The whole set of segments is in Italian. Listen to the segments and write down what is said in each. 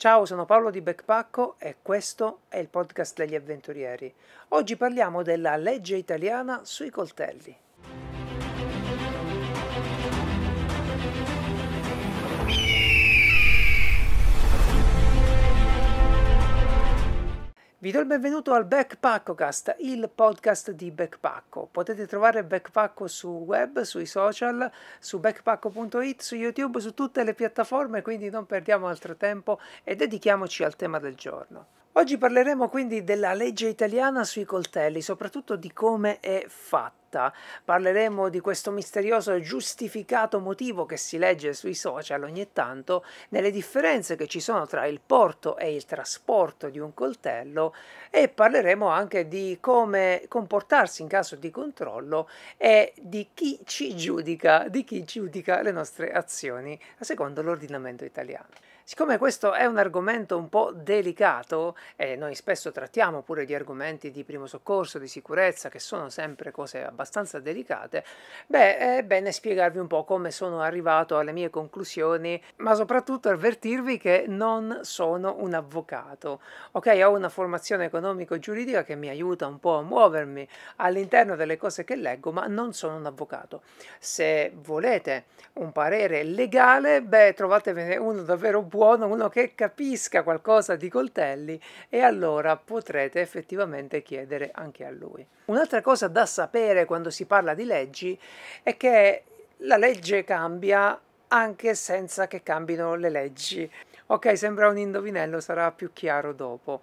Ciao, sono Paolo di Backpacco e questo è il podcast degli avventurieri. Oggi parliamo della legge italiana sui coltelli. Vi do il benvenuto al Backpackocast, il podcast di Backpacco. Potete trovare Backpacco su web, sui social, su backpacco.it, su YouTube, su tutte le piattaforme, quindi non perdiamo altro tempo e dedichiamoci al tema del giorno. Oggi parleremo quindi della legge italiana sui coltelli, soprattutto di come è fatta. Parleremo di questo misterioso e giustificato motivo che si legge sui social ogni tanto, nelle differenze che ci sono tra il porto e il trasporto di un coltello e parleremo anche di come comportarsi in caso di controllo e di chi ci giudica, di chi giudica le nostre azioni secondo l'ordinamento italiano. Siccome questo è un argomento un po' delicato e noi spesso trattiamo pure di argomenti di primo soccorso, di sicurezza, che sono sempre cose abbastanza delicate, beh, è bene spiegarvi un po' come sono arrivato alle mie conclusioni, ma soprattutto avvertirvi che non sono un avvocato. Ok, ho una formazione economico-giuridica che mi aiuta un po' a muovermi all'interno delle cose che leggo, ma non sono un avvocato. Se volete un parere legale, beh, trovatevene uno davvero buono buono, uno che capisca qualcosa di coltelli e allora potrete effettivamente chiedere anche a lui. Un'altra cosa da sapere quando si parla di leggi è che la legge cambia anche senza che cambino le leggi. Ok, sembra un indovinello, sarà più chiaro dopo.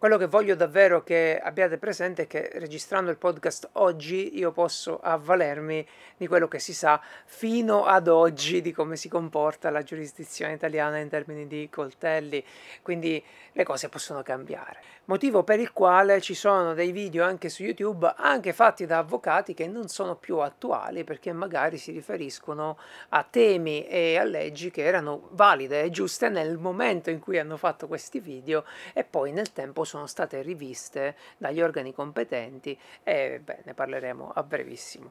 Quello che voglio davvero che abbiate presente è che registrando il podcast oggi io posso avvalermi di quello che si sa fino ad oggi di come si comporta la giurisdizione italiana in termini di coltelli, quindi le cose possono cambiare. Motivo per il quale ci sono dei video anche su YouTube, anche fatti da avvocati che non sono più attuali perché magari si riferiscono a temi e a leggi che erano valide e giuste nel momento in cui hanno fatto questi video e poi nel tempo sono state riviste dagli organi competenti e beh, ne parleremo a brevissimo.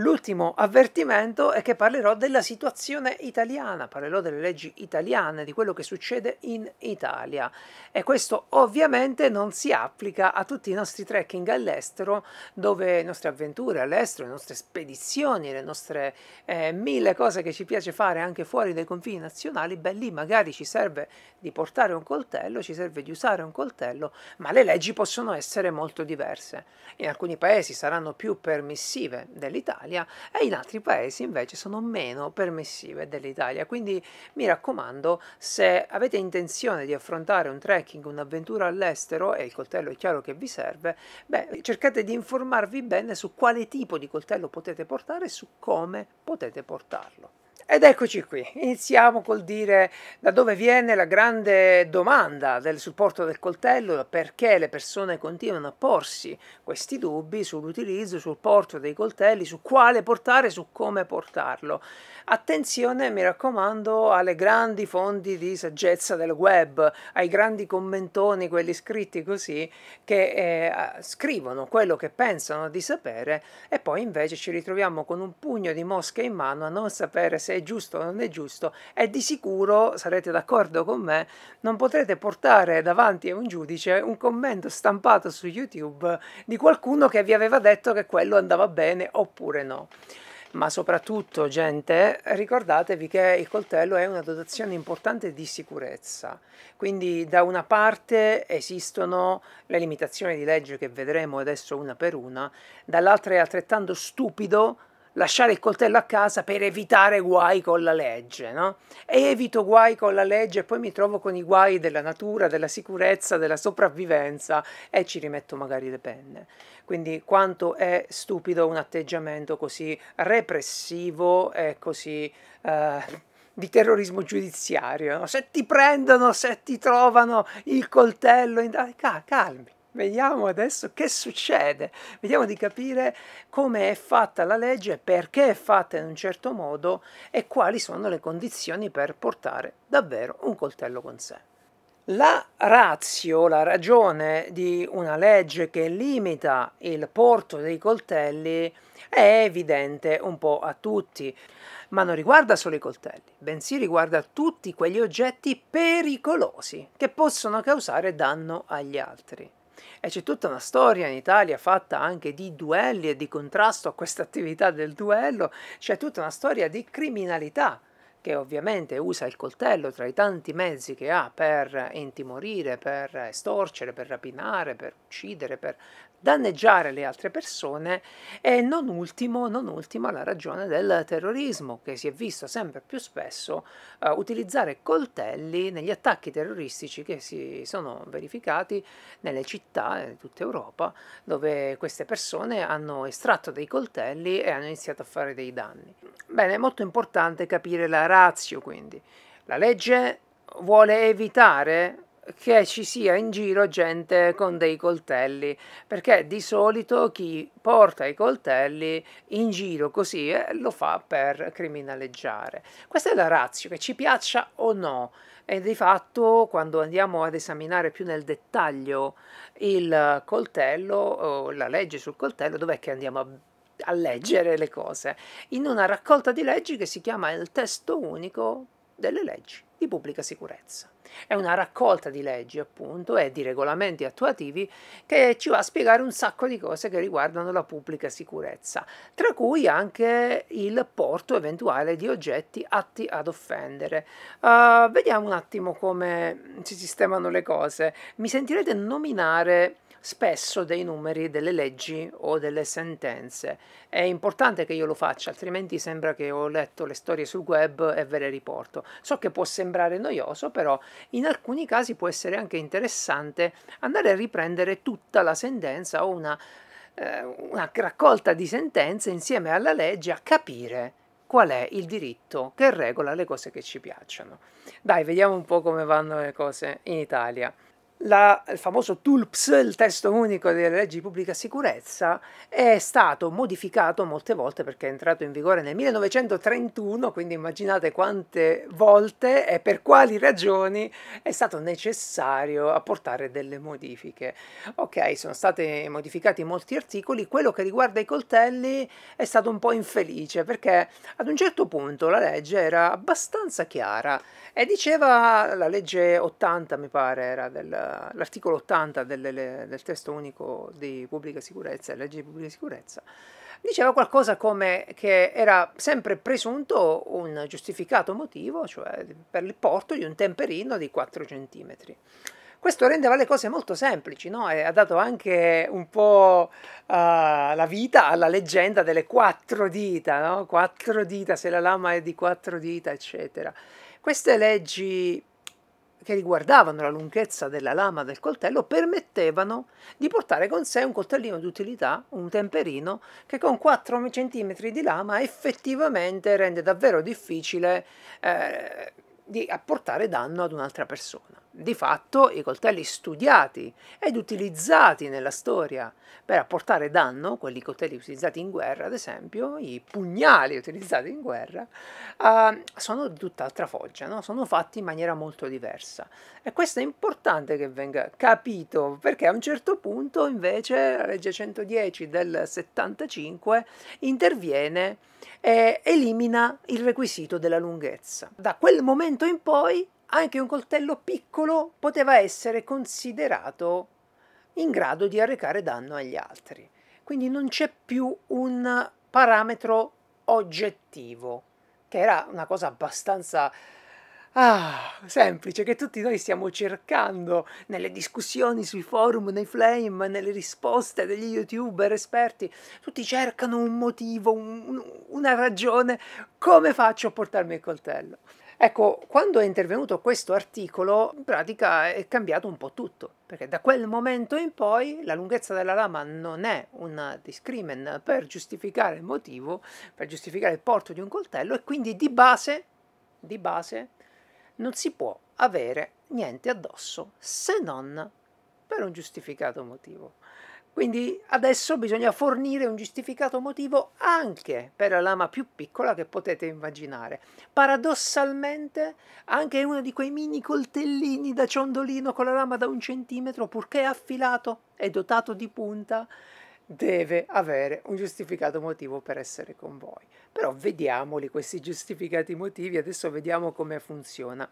L'ultimo avvertimento è che parlerò della situazione italiana, parlerò delle leggi italiane, di quello che succede in Italia e questo ovviamente non si applica a tutti i nostri trekking all'estero, dove le nostre avventure all'estero, le nostre spedizioni, le nostre eh, mille cose che ci piace fare anche fuori dai confini nazionali, beh lì magari ci serve di portare un coltello, ci serve di usare un coltello, ma le leggi possono essere molto diverse. In alcuni paesi saranno più permissive dell'Italia, dell'Italia e in altri paesi invece sono meno permissive dell'Italia. Quindi mi raccomando, se avete intenzione di affrontare un trekking, un'avventura all'estero e il coltello è chiaro che vi serve, beh, cercate di informarvi bene su quale tipo di coltello potete portare e su come potete portarlo. Ed eccoci qui, iniziamo col dire da dove viene la grande domanda del supporto del coltello, perché le persone continuano a porsi questi dubbi sull'utilizzo, sul porto dei coltelli, su quale portare, su come portarlo. Attenzione, mi raccomando, alle grandi fonti di saggezza del web, ai grandi commentoni, quelli scritti così, che eh, scrivono quello che pensano di sapere e poi invece ci ritroviamo con un pugno di mosche in mano a non sapere se è giusto o non è giusto e di sicuro sarete d'accordo con me, non potrete portare davanti a un giudice un commento stampato su YouTube di qualcuno che vi aveva detto che quello andava bene oppure no ma soprattutto, gente, ricordatevi che il coltello è una dotazione importante di sicurezza. Quindi da una parte esistono le limitazioni di legge che vedremo adesso una per una, dall'altra è altrettanto stupido lasciare il coltello a casa per evitare guai con la legge, no? E evito guai con la legge e poi mi trovo con i guai della natura, della sicurezza, della sopravvivenza e ci rimetto magari le penne. Quindi quanto è stupido un atteggiamento così repressivo e così... Eh, di terrorismo giudiziario, no? se ti prendono, se ti trovano il coltello, in... calmi, Vediamo adesso che succede, vediamo di capire come è fatta la legge, perché è fatta in un certo modo e quali sono le condizioni per portare davvero un coltello con sé. La razio, la ragione di una legge che limita il porto dei coltelli è evidente un po' a tutti, ma non riguarda solo i coltelli, bensì riguarda tutti quegli oggetti pericolosi che possono causare danno agli altri. E c'è tutta una storia in Italia fatta anche di duelli e di contrasto a questa attività del duello, c'è tutta una storia di criminalità che ovviamente usa il coltello tra i tanti mezzi che ha per intimorire, per estorcere, per rapinare, per uccidere, per danneggiare le altre persone e non ultimo, non ultimo la ragione del terrorismo che si è visto sempre più spesso eh, utilizzare coltelli negli attacchi terroristici che si sono verificati nelle città di tutta Europa dove queste persone hanno estratto dei coltelli e hanno iniziato a fare dei danni. Bene, è molto importante capire la ratio quindi. La legge vuole evitare che ci sia in giro gente con dei coltelli, perché di solito chi porta i coltelli in giro così eh, lo fa per criminaleggiare. Questa è la razza, che ci piaccia o no. E di fatto quando andiamo ad esaminare più nel dettaglio il coltello, o la legge sul coltello, dov'è che andiamo a a leggere le cose in una raccolta di leggi che si chiama il testo unico delle leggi di pubblica sicurezza. È una raccolta di leggi, appunto, e di regolamenti attuativi che ci va a spiegare un sacco di cose che riguardano la pubblica sicurezza, tra cui anche il porto eventuale di oggetti atti ad offendere. Uh, vediamo un attimo come si sistemano le cose. Mi sentirete nominare spesso dei numeri delle leggi o delle sentenze. È importante che io lo faccia, altrimenti sembra che ho letto le storie sul web e ve le riporto. So che può sembrare noioso, però in alcuni casi può essere anche interessante andare a riprendere tutta la sentenza o una, eh, una raccolta di sentenze insieme alla legge a capire qual è il diritto che regola le cose che ci piacciono. Dai, vediamo un po' come vanno le cose in Italia la, il famoso TULPS, il testo unico delle leggi di pubblica sicurezza, è stato modificato molte volte perché è entrato in vigore nel 1931, quindi immaginate quante volte e per quali ragioni è stato necessario apportare delle modifiche. Ok, sono stati modificati molti articoli, quello che riguarda i coltelli è stato un po' infelice perché ad un certo punto la legge era abbastanza chiara e diceva, la legge 80 mi pare era del eh, l'articolo 80 del, del, del, testo unico di pubblica sicurezza, legge di pubblica sicurezza, diceva qualcosa come che era sempre presunto un giustificato motivo, cioè per il porto di un temperino di 4 cm. Questo rendeva le cose molto semplici no? e ha dato anche un po' uh, la vita alla leggenda delle quattro dita, no? quattro dita, se la lama è di quattro dita, eccetera. Queste leggi che riguardavano la lunghezza della lama del coltello permettevano di portare con sé un coltellino di utilità, un temperino, che con 4 cm di lama effettivamente rende davvero difficile eh, di apportare danno ad un'altra persona di fatto i coltelli studiati ed utilizzati nella storia per apportare danno, quelli coltelli utilizzati in guerra ad esempio, i pugnali utilizzati in guerra, uh, sono di tutt'altra foggia, no? sono fatti in maniera molto diversa. E questo è importante che venga capito, perché a un certo punto invece la legge 110 del 75 interviene e elimina il requisito della lunghezza. Da quel momento in poi anche un coltello piccolo poteva essere considerato in grado di arrecare danno agli altri. Quindi non c'è più un parametro oggettivo, che era una cosa abbastanza ah, semplice, che tutti noi stiamo cercando nelle discussioni sui forum, nei flame, nelle risposte degli youtuber esperti. Tutti cercano un motivo, un, una ragione, come faccio a portarmi il coltello? Ecco, quando è intervenuto questo articolo, in pratica è cambiato un po' tutto, perché da quel momento in poi la lunghezza della lama non è un discrimen per giustificare il motivo, per giustificare il porto di un coltello e quindi di base, di base non si può avere niente addosso se non per un giustificato motivo. Quindi adesso bisogna fornire un giustificato motivo anche per la lama più piccola che potete immaginare. Paradossalmente anche uno di quei mini coltellini da ciondolino con la lama da un centimetro, purché affilato e dotato di punta, deve avere un giustificato motivo per essere con voi. Però vediamoli questi giustificati motivi, adesso vediamo come funziona.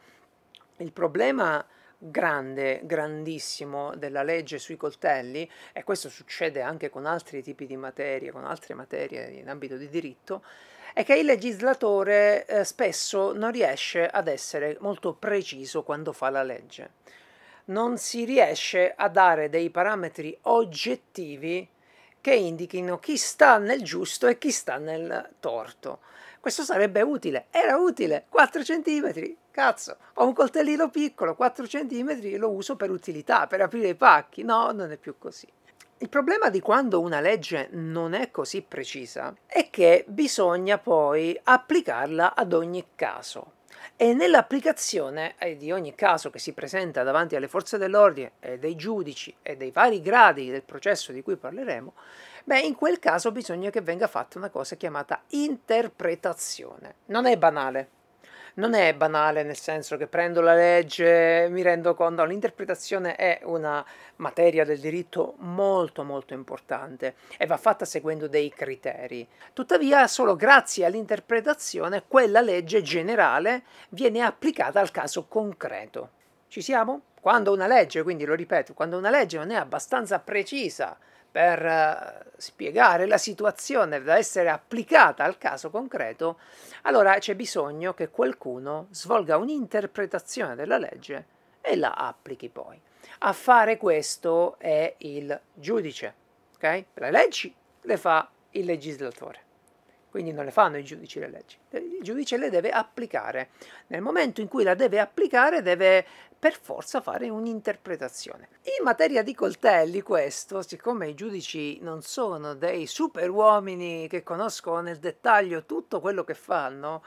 Il problema è grande, grandissimo della legge sui coltelli, e questo succede anche con altri tipi di materie, con altre materie in ambito di diritto, è che il legislatore eh, spesso non riesce ad essere molto preciso quando fa la legge. Non si riesce a dare dei parametri oggettivi che indichino chi sta nel giusto e chi sta nel torto questo sarebbe utile, era utile, 4 cm, cazzo, ho un coltellino piccolo, 4 cm lo uso per utilità, per aprire i pacchi, no, non è più così. Il problema di quando una legge non è così precisa è che bisogna poi applicarla ad ogni caso e nell'applicazione eh, di ogni caso che si presenta davanti alle forze dell'ordine, e eh, dei giudici e dei vari gradi del processo di cui parleremo, beh, in quel caso bisogna che venga fatta una cosa chiamata interpretazione. Non è banale, non è banale nel senso che prendo la legge, mi rendo conto, l'interpretazione è una materia del diritto molto molto importante e va fatta seguendo dei criteri. Tuttavia solo grazie all'interpretazione quella legge generale viene applicata al caso concreto. Ci siamo? Quando una legge, quindi lo ripeto, quando una legge non è abbastanza precisa per eh, spiegare la situazione da essere applicata al caso concreto, allora c'è bisogno che qualcuno svolga un'interpretazione della legge e la applichi poi. A fare questo è il giudice, ok? Le leggi le fa il legislatore. Quindi non le fanno i giudici le leggi, il giudice le deve applicare. Nel momento in cui la deve applicare deve per forza fare un'interpretazione. In materia di coltelli, questo, siccome i giudici non sono dei super uomini che conoscono nel dettaglio tutto quello che fanno,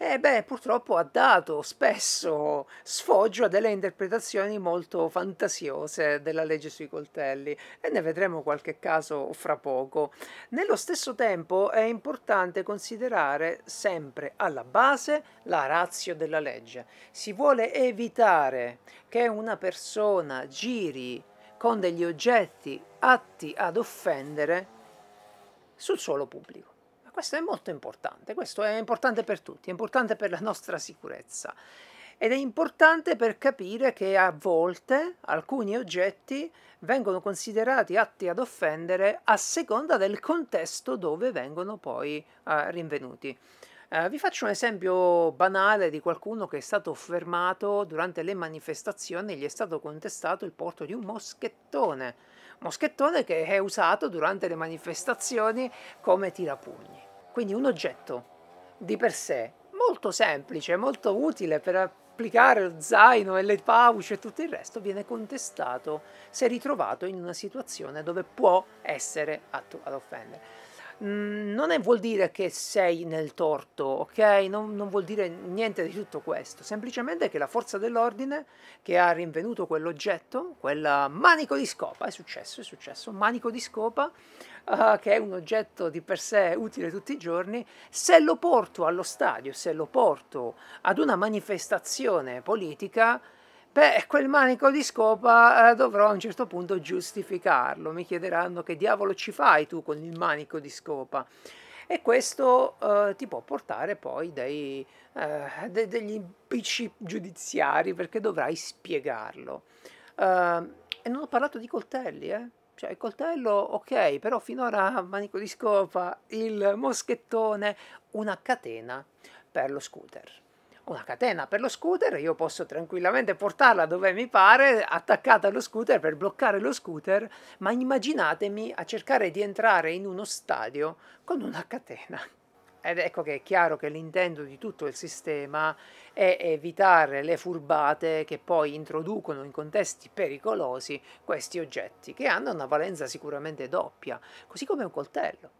e eh, beh, purtroppo ha dato spesso sfoggio a delle interpretazioni molto fantasiose della legge sui coltelli e ne vedremo qualche caso fra poco. Nello stesso tempo è importante considerare sempre alla base la razio della legge. Si vuole evitare che una persona giri con degli oggetti atti ad offendere sul suolo pubblico. Questo è molto importante, questo è importante per tutti, è importante per la nostra sicurezza ed è importante per capire che a volte alcuni oggetti vengono considerati atti ad offendere a seconda del contesto dove vengono poi eh, rinvenuti. Eh, vi faccio un esempio banale di qualcuno che è stato fermato durante le manifestazioni e gli è stato contestato il porto di un moschettone, moschettone che è usato durante le manifestazioni come tirapugni. Quindi un oggetto di per sé molto semplice, molto utile per applicare lo zaino e le pauce e tutto il resto viene contestato se ritrovato in una situazione dove può essere atto ad offendere. Mhmm, non è, vuol dire che sei nel torto, ok? Non, non vuol dire niente di tutto questo, semplicemente che la forza dell'ordine che ha rinvenuto quell'oggetto, quel manico di scopa, è successo, è successo, manico di scopa, Uh, che è un oggetto di per sé utile tutti i giorni, se lo porto allo stadio, se lo porto ad una manifestazione politica, beh, quel manico di scopa eh, dovrò a un certo punto giustificarlo. Mi chiederanno che diavolo ci fai tu con il manico di scopa. E questo eh, ti può portare poi dei, eh, de- degli impicci giudiziari perché dovrai spiegarlo. Eh, e non ho parlato di coltelli, eh cioè il coltello ok, però finora manico di scopa, il moschettone, una catena per lo scooter una catena per lo scooter, io posso tranquillamente portarla dove mi pare, attaccata allo scooter per bloccare lo scooter, ma immaginatemi a cercare di entrare in uno stadio con una catena. Ed ecco che è chiaro che l'intento di tutto il sistema è evitare le furbate che poi introducono in contesti pericolosi questi oggetti, che hanno una valenza sicuramente doppia, così come un coltello.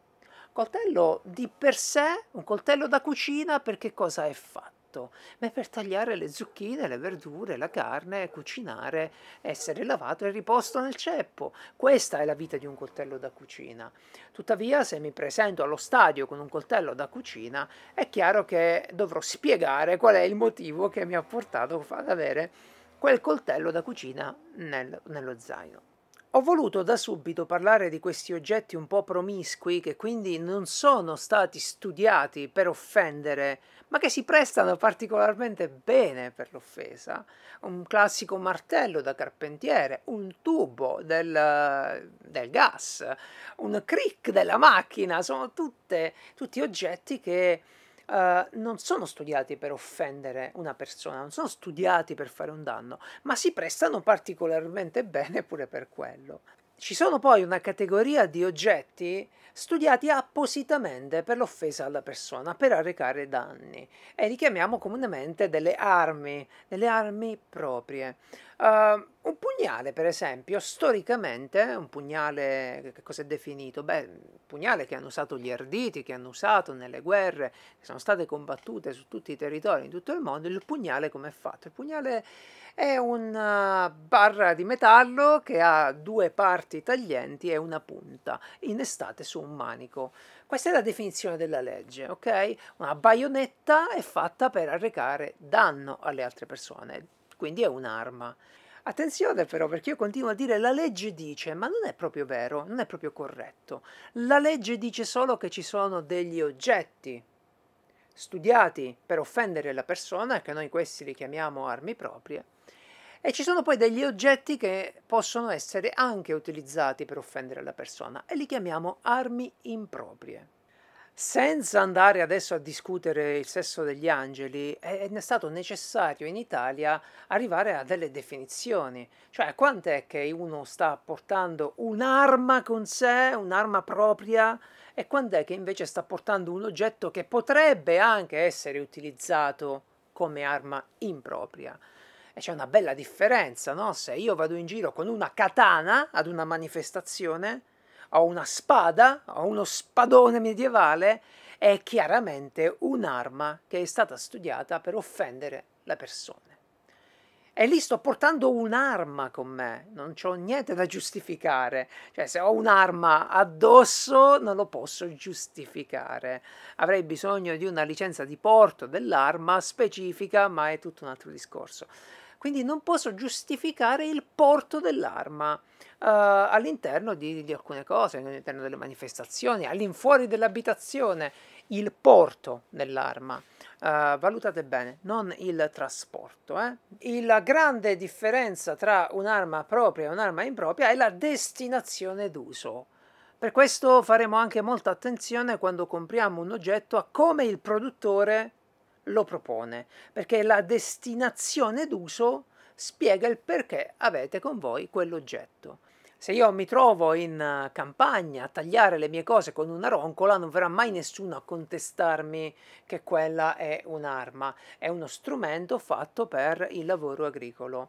Coltello di per sé, un coltello da cucina, perché cosa è fatto? lavato, ma è per tagliare le zucchine, le verdure, la carne, cucinare, essere lavato e riposto nel ceppo. Questa è la vita di un coltello da cucina. Tuttavia, se mi presento allo stadio con un coltello da cucina, è chiaro che dovrò spiegare qual è il motivo che mi ha portato ad avere quel coltello da cucina nel, nello zaino. Ho voluto da subito parlare di questi oggetti un po' promiscui che quindi non sono stati studiati per offendere, ma che si prestano particolarmente bene per l'offesa. Un classico martello da carpentiere, un tubo del, del gas, un crick della macchina, sono tutte, tutti oggetti che eh, non sono studiati per offendere una persona, non sono studiati per fare un danno, ma si prestano particolarmente bene pure per quello. Ci sono poi una categoria di oggetti studiati appositamente per l'offesa alla persona, per arrecare danni, e li chiamiamo comunemente delle armi, delle armi proprie. Uh, un pugnale, per esempio, storicamente, un pugnale, che cosa è definito? Beh, un pugnale che hanno usato gli arditi, che hanno usato nelle guerre che sono state combattute su tutti i territori, in tutto il mondo, il pugnale come è fatto? Il pugnale è una eh, barra di metallo che ha due parti taglienti e una punta, inestate su un un manico. Questa è la definizione della legge, ok? Una baionetta è fatta per arrecare danno alle altre persone, quindi è un'arma. Attenzione però perché io continuo a dire la legge dice, ma non è proprio vero, non è proprio corretto. La legge dice solo che ci sono degli oggetti studiati per offendere la persona, che noi questi li chiamiamo armi proprie, e ci sono poi degli oggetti che possono essere anche utilizzati per offendere la persona e li chiamiamo armi improprie. Senza andare adesso a discutere il sesso degli angeli, è stato necessario in Italia arrivare a delle definizioni, cioè quant'è che uno sta portando un'arma con sé, un'arma propria, e quant'è che invece sta portando un oggetto che potrebbe anche essere utilizzato come arma impropria. E c'è una bella differenza, no? Se io vado in giro con una katana ad una manifestazione, ho una spada, ho uno spadone medievale, è chiaramente un'arma che è stata studiata per offendere le persone. E lì sto portando un'arma con me, non ho niente da giustificare. Cioè, se ho un'arma addosso non lo posso giustificare. Avrei bisogno di una licenza di porto dell'arma specifica, ma è tutto un altro discorso quindi non posso giustificare il porto dell'arma. Uh, all'interno di, di, alcune cose, all'interno delle manifestazioni, all'infuori dell'abitazione, il porto dell'arma. Uh, valutate bene, non il trasporto. Eh? La grande differenza tra un'arma propria e un'arma impropria è la destinazione d'uso. Per questo faremo anche molta attenzione quando compriamo un oggetto a come il produttore lo propone, perché la destinazione d'uso spiega il perché avete con voi quell'oggetto. Se io mi trovo in eh, campagna a tagliare le mie cose con una roncola, non verrà mai nessuno a contestarmi che quella è un'arma, è uno strumento fatto per il lavoro agricolo.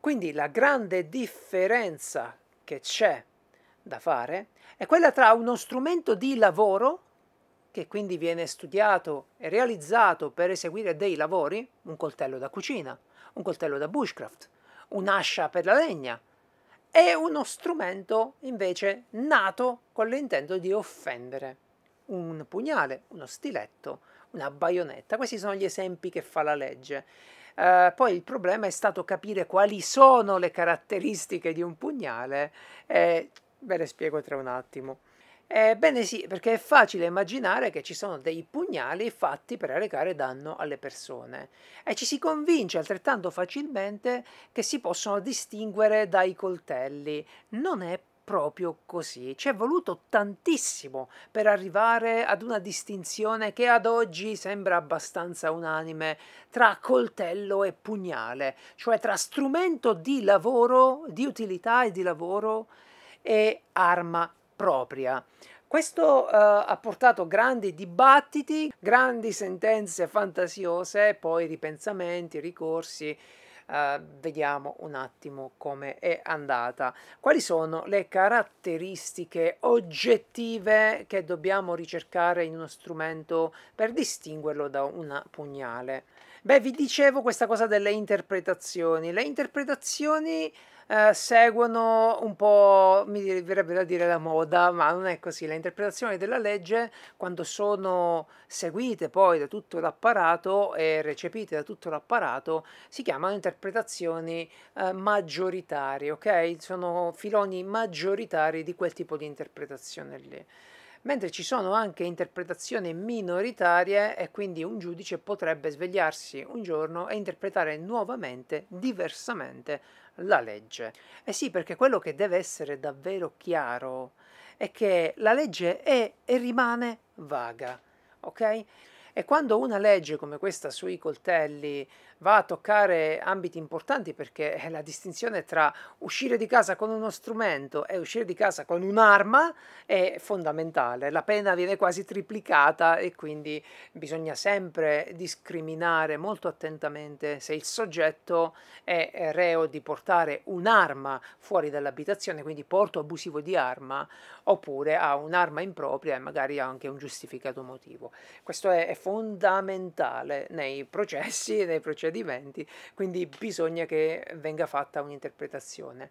Quindi la grande differenza che c'è da fare è quella tra uno strumento di lavoro che quindi viene studiato e realizzato per eseguire dei lavori, un coltello da cucina, un coltello da bushcraft, un'ascia per la legna, è uno strumento invece nato con l'intento di offendere, un pugnale, uno stiletto, una baionetta. Questi sono gli esempi che fa la legge. Eh, poi il problema è stato capire quali sono le caratteristiche di un pugnale e ve le spiego tra un attimo. Ebbene sì, perché è facile immaginare che ci sono dei pugnali fatti per arrecare danno alle persone e ci si convince altrettanto facilmente che si possono distinguere dai coltelli. Non è proprio così. Ci è voluto tantissimo per arrivare ad una distinzione che ad oggi sembra abbastanza unanime tra coltello e pugnale, cioè tra strumento di lavoro, di utilità e di lavoro e arma propria. Questo eh, ha portato grandi dibattiti, grandi sentenze fantasiose, poi ripensamenti, ricorsi. Eh, vediamo un attimo come è andata. Quali sono le caratteristiche oggettive che dobbiamo ricercare in uno strumento per distinguerlo da una pugnale? Beh, vi dicevo questa cosa delle interpretazioni. Le interpretazioni eh, seguono un po', mi verrebbe da dire la moda, ma non è così. Le interpretazioni della legge, quando sono seguite poi da tutto l'apparato e recepite da tutto l'apparato, si chiamano interpretazioni eh, maggioritarie, ok? Sono filoni maggioritari di quel tipo di interpretazione lì mentre ci sono anche interpretazioni minoritarie e quindi un giudice potrebbe svegliarsi un giorno e interpretare nuovamente, diversamente la legge. eh sì, perché quello che deve essere davvero chiaro è che la legge è e rimane vaga, ok? E quando una legge come questa sui coltelli va a toccare ambiti importanti perché eh, la distinzione tra uscire di casa con uno strumento e uscire di casa con un'arma è fondamentale. La pena viene quasi triplicata e quindi bisogna sempre discriminare molto attentamente se il soggetto è reo di portare un'arma fuori dall'abitazione, quindi porto abusivo di arma, oppure ha un'arma impropria e magari ha anche un giustificato motivo. Questo è fondamentale nei processi, nei processi cioè di venti, quindi bisogna che venga fatta un'interpretazione.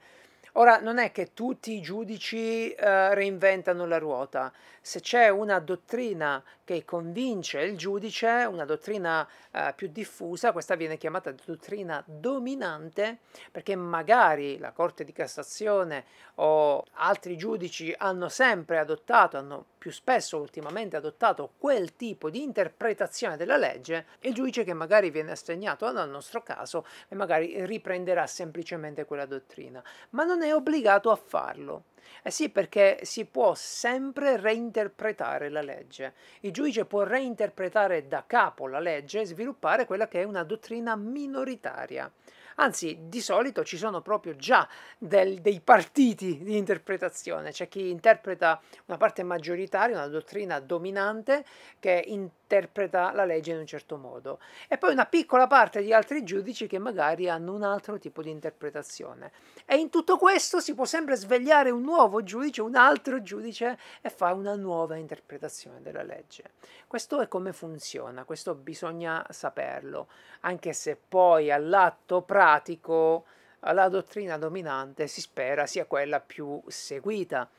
Ora, non è che tutti i giudici eh, reinventano la ruota, se c'è una dottrina che convince il giudice, una dottrina eh, più diffusa, questa viene chiamata dottrina dominante, perché magari la Corte di Cassazione o altri giudici hanno sempre adottato, hanno più spesso ultimamente adottato quel tipo di interpretazione della legge, il giudice che magari viene assegnato al nostro caso e magari riprenderà semplicemente quella dottrina. Ma non è è obbligato a farlo. Eh sì, perché si può sempre reinterpretare la legge. Il giudice può reinterpretare da capo la legge e sviluppare quella che è una dottrina minoritaria anzi di solito ci sono proprio già del, dei partiti di interpretazione, c'è chi interpreta una parte maggioritaria, una dottrina dominante che interpreta la legge in un certo modo e poi una piccola parte di altri giudici che magari hanno un altro tipo di interpretazione. E in tutto questo si può sempre svegliare un nuovo giudice, un altro giudice e fa una nuova interpretazione della legge. Questo è come funziona, questo bisogna saperlo, anche se poi all'atto pratico democratico eh, la dottrina dominante si spera sia quella più seguita.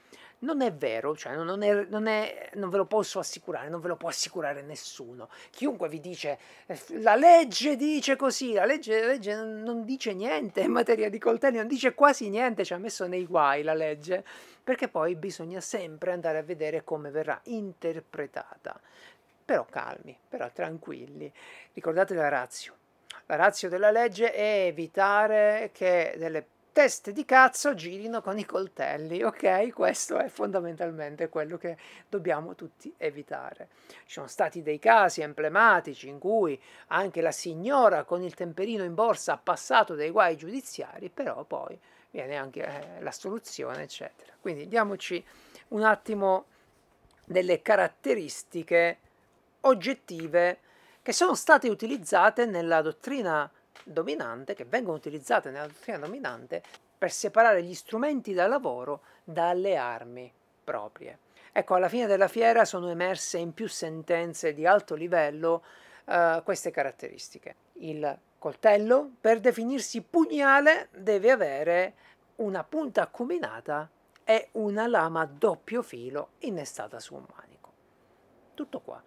Non è vero, cioè non, è, non, è, non ve lo posso assicurare, non ve lo può assicurare nessuno. Chiunque vi dice eh, la legge dice così, la legge, la legge non dice niente in materia di coltelli, non dice quasi niente, ci ha messo nei guai la legge, perché poi bisogna sempre andare a vedere come verrà interpretata. Però calmi, però tranquilli, ricordate la razio. La razio della legge è evitare che delle teste di cazzo girino con i coltelli, ok? Questo è fondamentalmente quello che dobbiamo tutti evitare. Ci sono stati dei casi emblematici in cui anche la signora con il temperino in borsa ha passato dei guai giudiziari, però poi viene anche eh, la soluzione, eccetera. Quindi diamoci un attimo delle caratteristiche oggettive che sono state utilizzate nella dottrina dominante, che vengono utilizzate nella dottrina dominante per separare gli strumenti da lavoro dalle armi proprie. Ecco, alla fine della fiera sono emerse in più sentenze di alto livello eh, queste caratteristiche. Il coltello, per definirsi pugnale, deve avere una punta accuminata e una lama a doppio filo innestata su un manico. Tutto qua.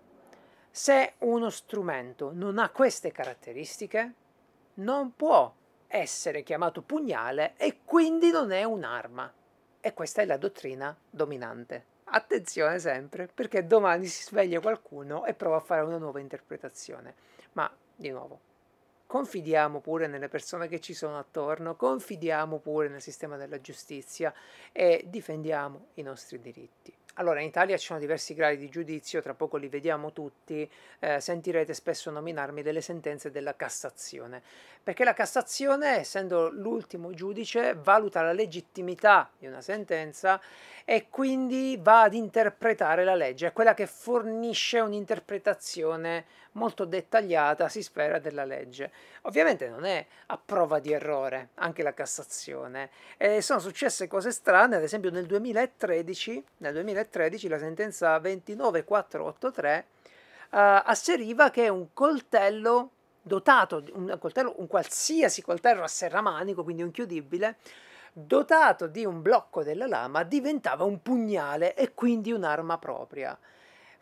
Se uno strumento non ha queste caratteristiche, non può essere chiamato pugnale e quindi non è un'arma. E questa è la dottrina dominante. Attenzione sempre, perché domani si sveglia qualcuno e prova a fare una nuova interpretazione. Ma, di nuovo, confidiamo pure nelle persone che ci sono attorno, confidiamo pure nel sistema della giustizia e difendiamo i nostri diritti. Allora, in Italia ci sono diversi gradi di giudizio, tra poco li vediamo tutti, eh, sentirete spesso nominarmi delle sentenze della Cassazione, perché la Cassazione, essendo l'ultimo giudice, valuta la legittimità di una sentenza e quindi va ad interpretare la legge, è quella che fornisce un'interpretazione molto dettagliata, si spera, della legge. Ovviamente non è a prova di errore anche la Cassazione, eh, sono successe cose strane, ad esempio nel 2013, nel 2013 2013 la sentenza 29483 eh, asseriva che un coltello dotato, un, coltello, un qualsiasi coltello a serramanico, quindi un chiudibile, dotato di un blocco della lama, diventava un pugnale e quindi un'arma propria.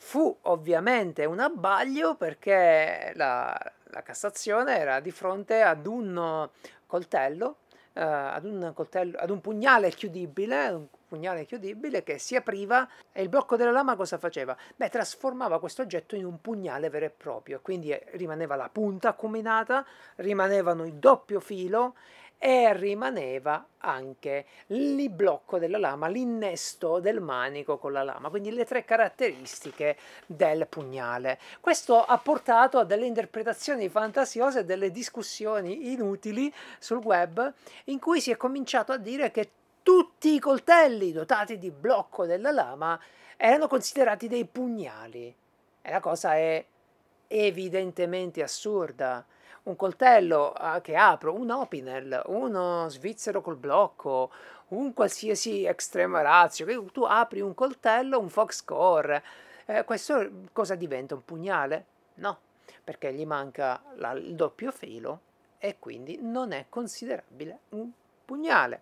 Fu ovviamente un abbaglio perché la, la Cassazione era di fronte ad un coltello, eh, ad, un coltello ad un pugnale chiudibile, pugnale chiudibile che si apriva e il blocco della lama cosa faceva? Beh, trasformava questo oggetto in un pugnale vero e proprio, quindi rimaneva la punta acuminata, rimanevano il doppio filo e rimaneva anche il blocco della lama, l'innesto del manico con la lama, quindi le tre caratteristiche del pugnale. Questo ha portato a delle interpretazioni fantasiose e delle discussioni inutili sul web in cui si è cominciato a dire che tutti i coltelli dotati di blocco della lama erano considerati dei pugnali. E la cosa è evidentemente assurda. Un coltello ah, che apro, un Opinel, uno svizzero col blocco, un qualsiasi extrema razio, che tu apri un coltello, un foxcore, eh, questo cosa diventa? Un pugnale? No, perché gli manca la, il doppio filo e quindi non è considerabile un pugnale.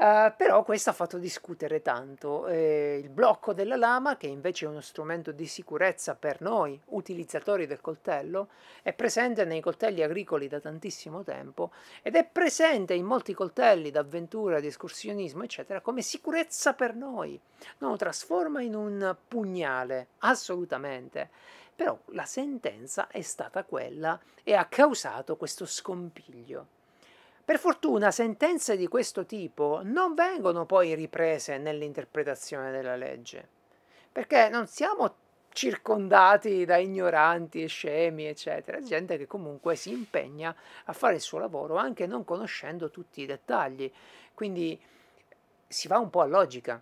Eh, però questo ha fatto discutere tanto. Eh, il blocco della lama, che invece è uno strumento di sicurezza per noi, utilizzatori del coltello, è presente nei coltelli agricoli da tantissimo tempo ed è presente in molti coltelli d'avventura, di escursionismo, eccetera, come sicurezza per noi. Non lo trasforma in un pugnale, assolutamente. Però la sentenza è stata quella e ha causato questo scompiglio. Per fortuna sentenze di questo tipo non vengono poi riprese nell'interpretazione della legge, perché non siamo circondati da ignoranti e scemi, eccetera, gente che comunque si impegna a fare il suo lavoro anche non conoscendo tutti i dettagli. Quindi si va un po' a logica.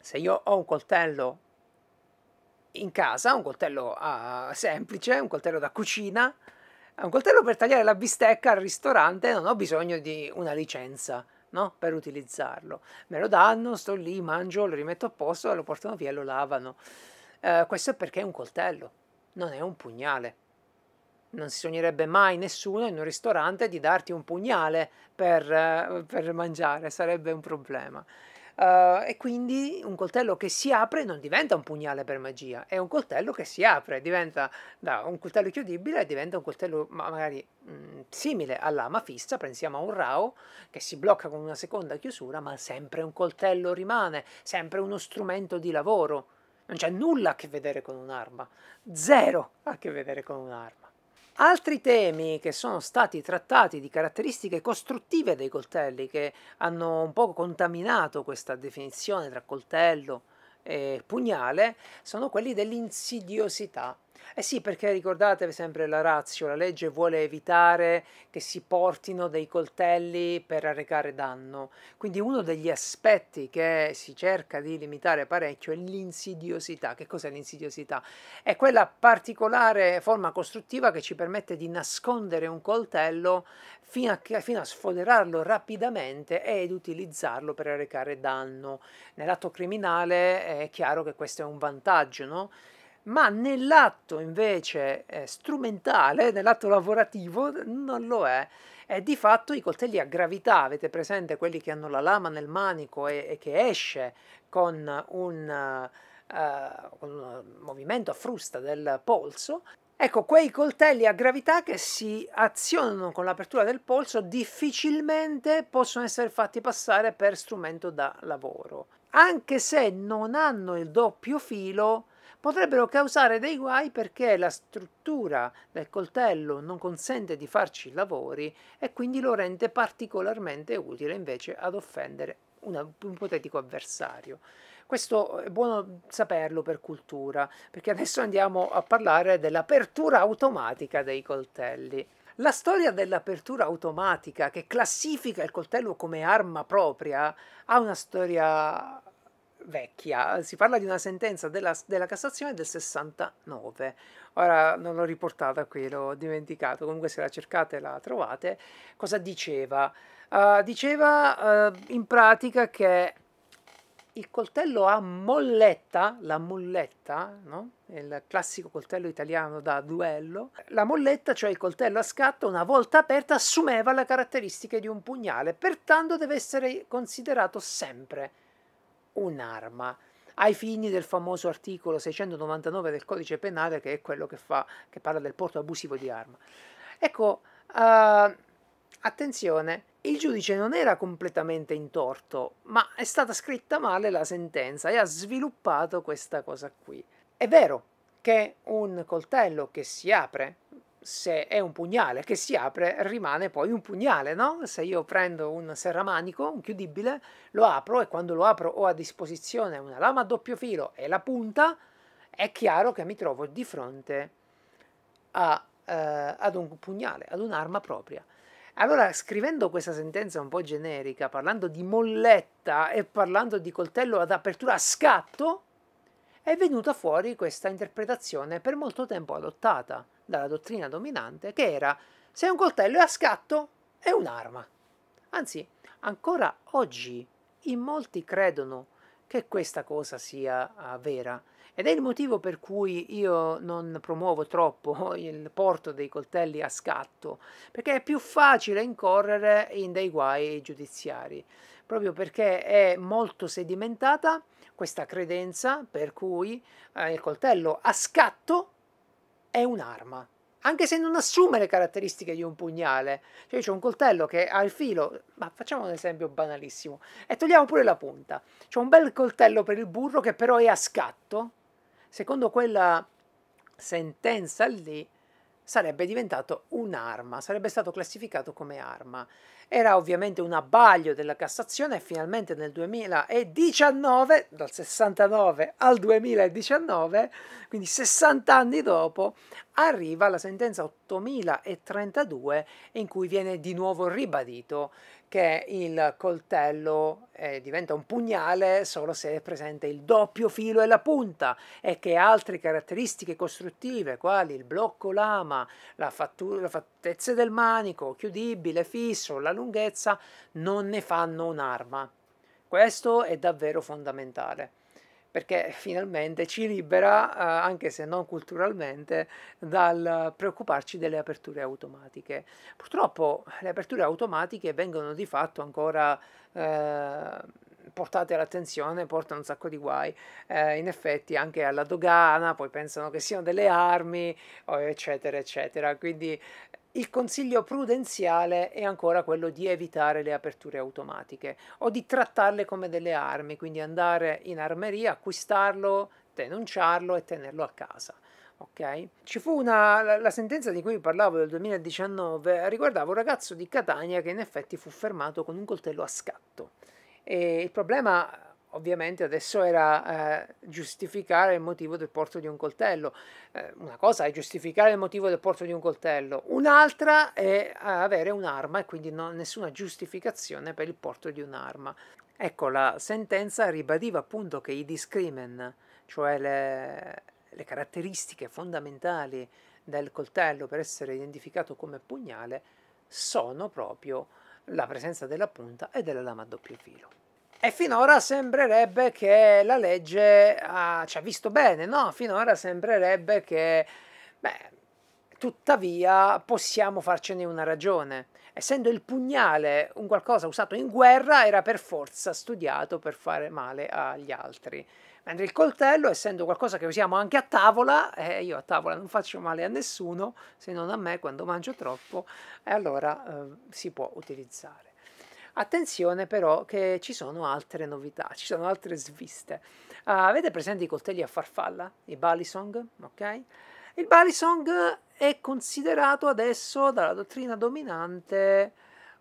Se io ho un coltello in casa, un coltello uh, semplice, un coltello da cucina, un coltello per tagliare la bistecca al ristorante non ho bisogno di una licenza no? per utilizzarlo. Me lo danno, sto lì, mangio, lo rimetto a posto, lo portano via e lo lavano. Eh, questo è perché è un coltello, non è un pugnale. Non si sognerebbe mai nessuno in un ristorante di darti un pugnale per, eh, per mangiare, sarebbe un problema. Uh, e quindi un coltello che si apre non diventa un pugnale per magia, è un coltello che si apre, diventa da un coltello chiudibile diventa un coltello magari mh, mhmm, simile all'ama fissa, pensiamo a un rao che si blocca con una seconda chiusura, ma sempre un coltello rimane, sempre uno strumento di lavoro. Non c'è nulla a che vedere con un'arma, zero a che vedere con un'arma. Altri temi che sono stati trattati di caratteristiche costruttive dei coltelli che hanno un po' contaminato questa definizione tra coltello e pugnale sono quelli dell'insidiosità eh sì, perché ricordatevi sempre la razio, la legge vuole evitare che si portino dei coltelli per arrecare danno. Quindi uno degli aspetti che si cerca di limitare parecchio è l'insidiosità. Che cos'è l'insidiosità? È quella particolare forma costruttiva che ci permette di nascondere un coltello fino a, fino a sfoderarlo rapidamente ed utilizzarlo per arrecare danno. Nell'atto criminale è chiaro che questo è un vantaggio, no? ma nell'atto invece eh, strumentale, nell'atto lavorativo, non lo è. E di fatto i coltelli a gravità, avete presente quelli che hanno la lama nel manico e, e che esce con un, uh, un movimento a frusta del polso, Ecco, quei coltelli a gravità che si azionano con l'apertura del polso difficilmente possono essere fatti passare per strumento da lavoro. Anche se non hanno il doppio filo, potrebbero causare dei guai perché la struttura del coltello non consente di farci lavori e quindi lo rende particolarmente utile invece ad offendere un ipotetico avversario. Questo è buono saperlo per cultura, perché adesso andiamo a parlare dell'apertura automatica dei coltelli. La storia dell'apertura automatica che classifica il coltello come arma propria ha una storia vecchia, si parla di una sentenza della, della, Cassazione del 69. Ora non l'ho riportata qui, l'ho dimenticato, comunque se la cercate la trovate. Cosa diceva? Uh, diceva uh, in pratica che il coltello a molletta, la molletta, no? il classico coltello italiano da duello, la molletta, cioè il coltello a scatto, una volta aperta assumeva le caratteristiche di un pugnale, pertanto deve essere considerato sempre un'arma ai fini del famoso articolo 699 del codice penale che è quello che, fa, che parla del porto abusivo di arma. Ecco, uh, attenzione, il giudice non era completamente in torto, ma è stata scritta male la sentenza e ha sviluppato questa cosa qui. È vero che un coltello che si apre se è un pugnale che si apre rimane poi un pugnale, no? Se io prendo un serramanico, un chiudibile, lo apro e quando lo apro ho a disposizione una lama a doppio filo e la punta, è chiaro che mi trovo di fronte a, eh, ad un pugnale, ad un'arma propria. Allora, scrivendo questa sentenza un po' generica, parlando di molletta e parlando di coltello ad apertura a scatto, è venuta fuori questa interpretazione per molto tempo adottata dalla dottrina dominante, che era se un coltello è a scatto è un'arma. Anzi, ancora oggi in molti credono che questa cosa sia ah, vera. Ed è il motivo per cui io non promuovo troppo il porto dei coltelli a scatto, perché è più facile incorrere in dei guai giudiziari, proprio perché è molto sedimentata questa credenza per cui eh, il coltello a scatto è un'arma, anche se non assume le caratteristiche di un pugnale. Cioè c'è un coltello che ha il filo, ma facciamo un esempio banalissimo, e togliamo pure la punta. C'è un bel coltello per il burro che però è a scatto, secondo quella sentenza lì sarebbe diventato un'arma, sarebbe stato classificato come arma. Era ovviamente un abbaglio della Cassazione e finalmente nel 2019, dal 69 al 2019, quindi 60 anni dopo, arriva la sentenza 8032 in cui viene di nuovo ribadito che il coltello eh, diventa un pugnale solo se è presente il doppio filo e la punta e che altre caratteristiche costruttive quali il blocco lama, la, fattura, la fattezza del manico, chiudibile, fisso, la lunghezza non ne fanno un'arma. Questo è davvero fondamentale perché finalmente ci libera, eh, anche se non culturalmente, dal preoccuparci delle aperture automatiche. Purtroppo le aperture automatiche vengono di fatto ancora... Eh, portate all'attenzione portano un sacco di guai. Eh, in effetti anche alla dogana, poi pensano che siano delle armi, eccetera, eccetera. Quindi il consiglio prudenziale è ancora quello di evitare le aperture automatiche o di trattarle come delle armi, quindi andare in armeria, acquistarlo, denunciarlo e tenerlo a casa. Okay. Ci fu una, la, la, sentenza di cui vi parlavo del 2019 riguardava un ragazzo di Catania che in effetti fu fermato con un coltello a scatto. E il problema ovviamente adesso era eh, giustificare il motivo del porto di un coltello. Eh, una cosa è giustificare il motivo del porto di un coltello, un'altra è avere un'arma e quindi non, nessuna giustificazione per il porto di un'arma. Ecco, la sentenza ribadiva appunto che i discrimen, cioè le, le caratteristiche fondamentali del coltello per essere identificato come pugnale, sono proprio la presenza della punta e della lama a doppio filo. E finora sembrerebbe che la legge ha, ah, ci ha visto bene, no? Finora sembrerebbe che, beh, tuttavia possiamo farcene una ragione. Essendo il pugnale un qualcosa usato in guerra, era per forza studiato per fare male agli altri. Mentre il coltello, essendo qualcosa che usiamo anche a tavola, eh, io a tavola non faccio male a nessuno se non a me quando mangio troppo, e allora eh, si può utilizzare. Attenzione però che ci sono altre novità, ci sono altre sviste. Uh, avete presente i coltelli a farfalla, i balisong, ok? Il balisong è considerato adesso dalla dottrina dominante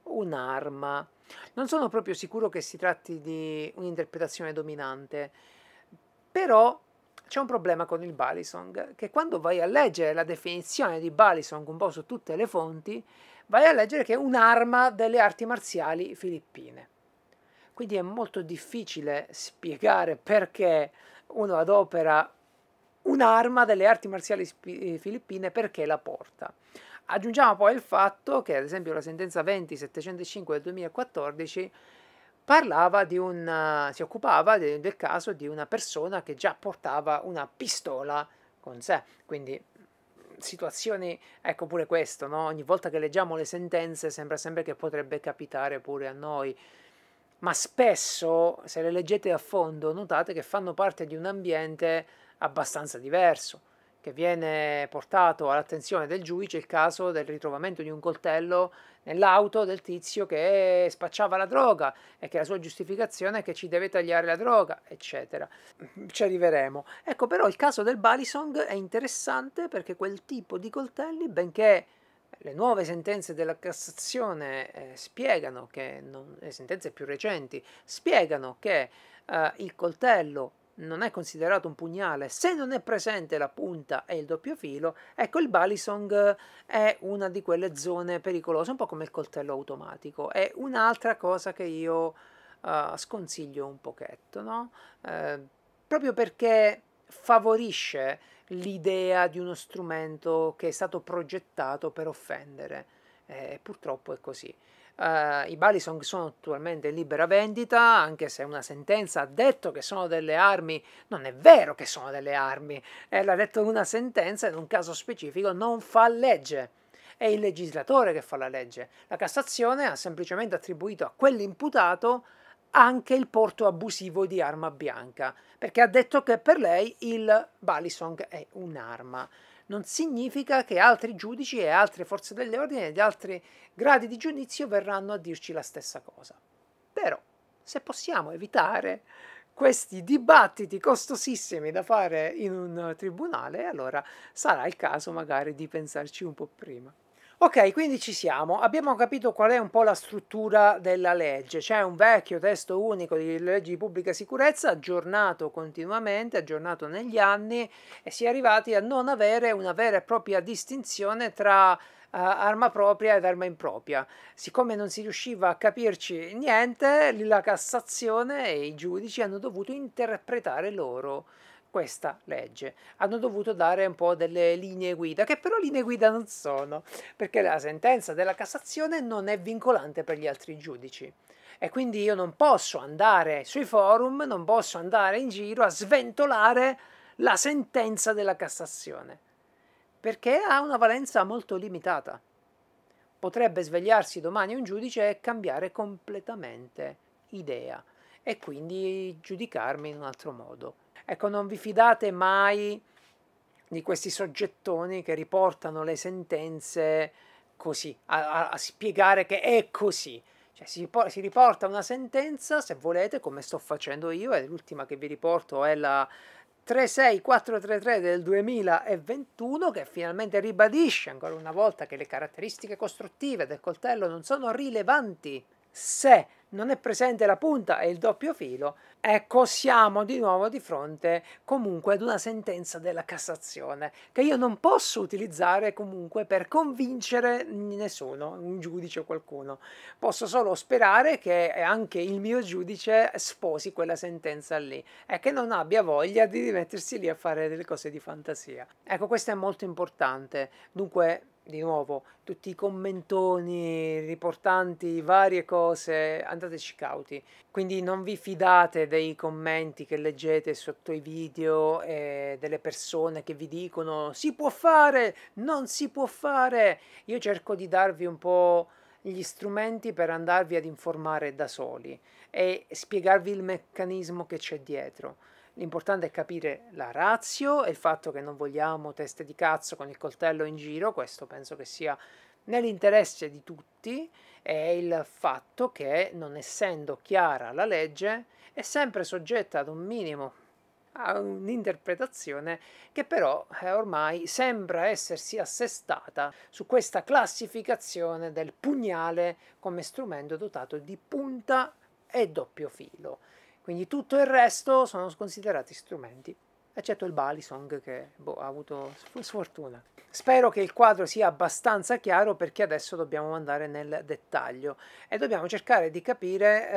un'arma. Non sono proprio sicuro che si tratti di un'interpretazione dominante, però c'è un problema con il balisong, che quando vai a leggere la definizione di balisong un po' su tutte le fonti, vai a leggere che è un'arma delle arti marziali filippine. Quindi è molto difficile spiegare perché uno adopera un'arma delle arti marziali eh, filippine perché la porta. Aggiungiamo poi il fatto che, ad esempio, la sentenza 20705 del 2014 parlava di un, si occupava del, caso di una persona che già portava una pistola con sé. Quindi situazioni, ecco pure questo, no? ogni volta che leggiamo le sentenze sembra sempre che potrebbe capitare pure a noi, ma spesso se le leggete a fondo notate che fanno parte di un ambiente abbastanza diverso, che viene portato all'attenzione del giudice il caso del ritrovamento di un coltello nell'auto del tizio che spacciava la droga e che la sua giustificazione è che ci deve tagliare la droga, eccetera. Ci arriveremo. Ecco, però il caso del Balisong è interessante perché quel tipo di coltelli, benché le nuove sentenze della Cassazione eh, spiegano che, non, le sentenze più recenti spiegano che eh, il coltello non è considerato un pugnale se non è presente la punta e il doppio filo, ecco il balisong eh, è una di quelle zone pericolose, un po' come il coltello automatico. È un'altra cosa che io uh, sconsiglio un pochetto, no? eh, proprio perché favorisce l'idea di uno strumento che è stato progettato per offendere. Eh, purtroppo è così. Uh, I Bali sono attualmente in libera vendita, anche se una sentenza ha detto che sono delle armi, non è vero che sono delle armi, eh, l'ha detto una sentenza in un caso specifico, non fa legge. È il legislatore che fa la legge. La Cassazione ha semplicemente attribuito a quell'imputato anche il porto abusivo di arma bianca, perché ha detto che per lei il balisong è un'arma non significa che altri giudici e altre forze dell'ordine di altri gradi di giudizio verranno a dirci la stessa cosa. Però, se possiamo evitare questi dibattiti costosissimi da fare in un tribunale, allora sarà il caso magari di pensarci un po' prima. Ok, quindi ci siamo. Abbiamo capito qual è un po' la struttura della legge. C'è un vecchio testo unico di legge di pubblica sicurezza aggiornato continuamente, aggiornato negli anni e si è arrivati a non avere una vera e propria distinzione tra Uh, arma propria ed arma impropria. Siccome non si riusciva a capirci niente, la Cassazione e i giudici hanno dovuto interpretare loro questa legge. Hanno dovuto dare un po' delle linee guida, che però linee guida non sono, perché la sentenza della Cassazione non è vincolante per gli altri giudici. E quindi io non posso andare sui forum, non posso andare in giro a sventolare la sentenza della Cassazione, perché ha una valenza molto limitata. Potrebbe svegliarsi domani un giudice e cambiare completamente idea e quindi giudicarmi in un altro modo. Ecco, non vi fidate mai di questi soggettoni che riportano le sentenze così, a, a spiegare che è così. Cioè, si, si, riporta una sentenza, se volete, come sto facendo io, e l'ultima che vi riporto è la 36433 del 2021, che finalmente ribadisce ancora una volta che le caratteristiche costruttive del coltello non sono rilevanti se non è presente la punta e il doppio filo, ecco siamo di nuovo di fronte comunque ad una sentenza della Cassazione che io non posso utilizzare comunque per convincere nessuno, un giudice o qualcuno. Posso solo sperare che anche il mio giudice sposi quella sentenza lì e che non abbia voglia di rimettersi lì a fare delle cose di fantasia. Ecco, questo è molto importante. Dunque, di nuovo tutti i commentoni riportanti varie cose, andateci cauti. Quindi non vi fidate dei commenti che leggete sotto i video e delle persone che vi dicono si può fare, non si può fare. Io cerco di darvi un po' gli strumenti per andarvi ad informare da soli e spiegarvi il meccanismo che c'è dietro. L'importante è capire la razio e il fatto che non vogliamo teste di cazzo con il coltello in giro, questo penso che sia nell'interesse di tutti, e il fatto che non essendo chiara la legge è sempre soggetta ad un minimo a un'interpretazione che però eh, ormai sembra essersi assestata su questa classificazione del pugnale come strumento dotato di punta e doppio filo. Quindi tutto il resto sono considerati strumenti, eccetto il balisong che boh, ha avuto sfortuna. Spero che il quadro sia abbastanza chiaro perché adesso dobbiamo andare nel dettaglio e dobbiamo cercare di capire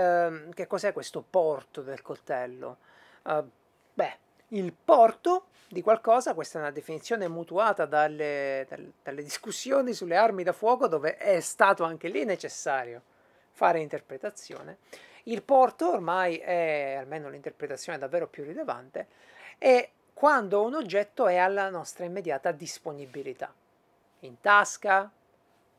eh, che cos'è questo porto del coltello. Uh, beh, il porto di qualcosa, questa è una definizione mutuata dalle, dalle, discussioni sulle armi da fuoco dove è stato anche lì necessario fare interpretazione, il porto ormai è, almeno l'interpretazione davvero più rilevante, è quando un oggetto è alla nostra immediata disponibilità. In tasca,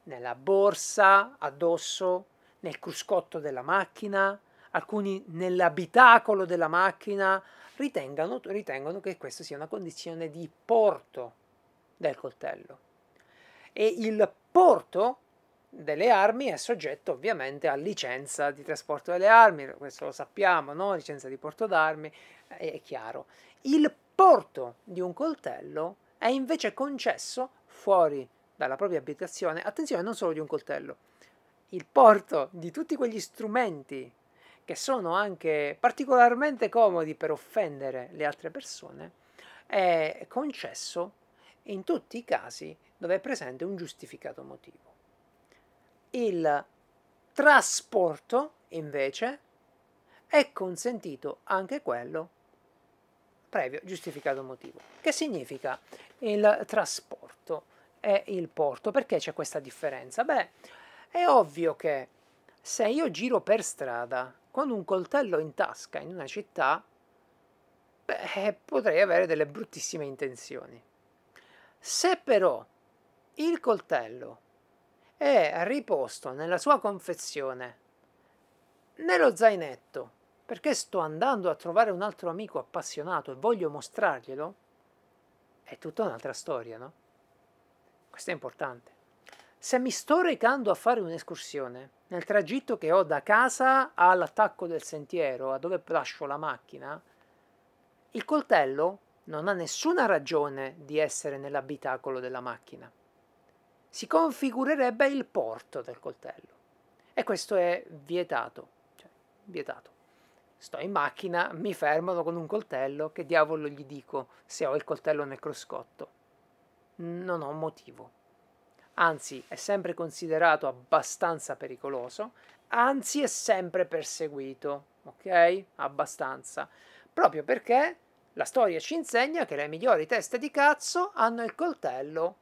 nella borsa, addosso, nel cruscotto della macchina, alcuni nell'abitacolo della macchina, ritengano, ritengono che questa sia una condizione di porto del coltello. E il porto delle armi è soggetto ovviamente a licenza di trasporto delle armi, questo lo sappiamo, no? licenza di porto d'armi, eh, è chiaro. Il porto di un coltello è invece concesso fuori dalla propria abitazione, attenzione non solo di un coltello, il porto di tutti quegli strumenti che sono anche particolarmente comodi per offendere le altre persone, è concesso in tutti i casi dove è presente un giustificato motivo. Il trasporto, invece, è consentito anche quello previo giustificato motivo. Che significa il trasporto e il porto? Perché c'è questa differenza? Beh, è ovvio che se io giro per strada con un coltello in tasca in una città, beh, potrei avere delle bruttissime intenzioni. Se però il coltello è riposto nella sua confezione, nello zainetto, perché sto andando a trovare un altro amico appassionato e voglio mostrarglielo, è tutta un'altra storia, no? Questo è importante. Se mi sto recando a fare un'escursione, nel tragitto che ho da casa all'attacco del sentiero, a dove lascio la macchina, il coltello non ha nessuna ragione di essere nell'abitacolo della macchina si configurerebbe il porto del coltello. E questo è vietato. Cioè, vietato. Sto in macchina, mi fermano con un coltello, che diavolo gli dico se ho il coltello nel cruscotto? Non ho motivo. Anzi, è sempre considerato abbastanza pericoloso, anzi è sempre perseguito, ok? Abbastanza. Proprio perché la storia ci insegna che le migliori teste di cazzo hanno il coltello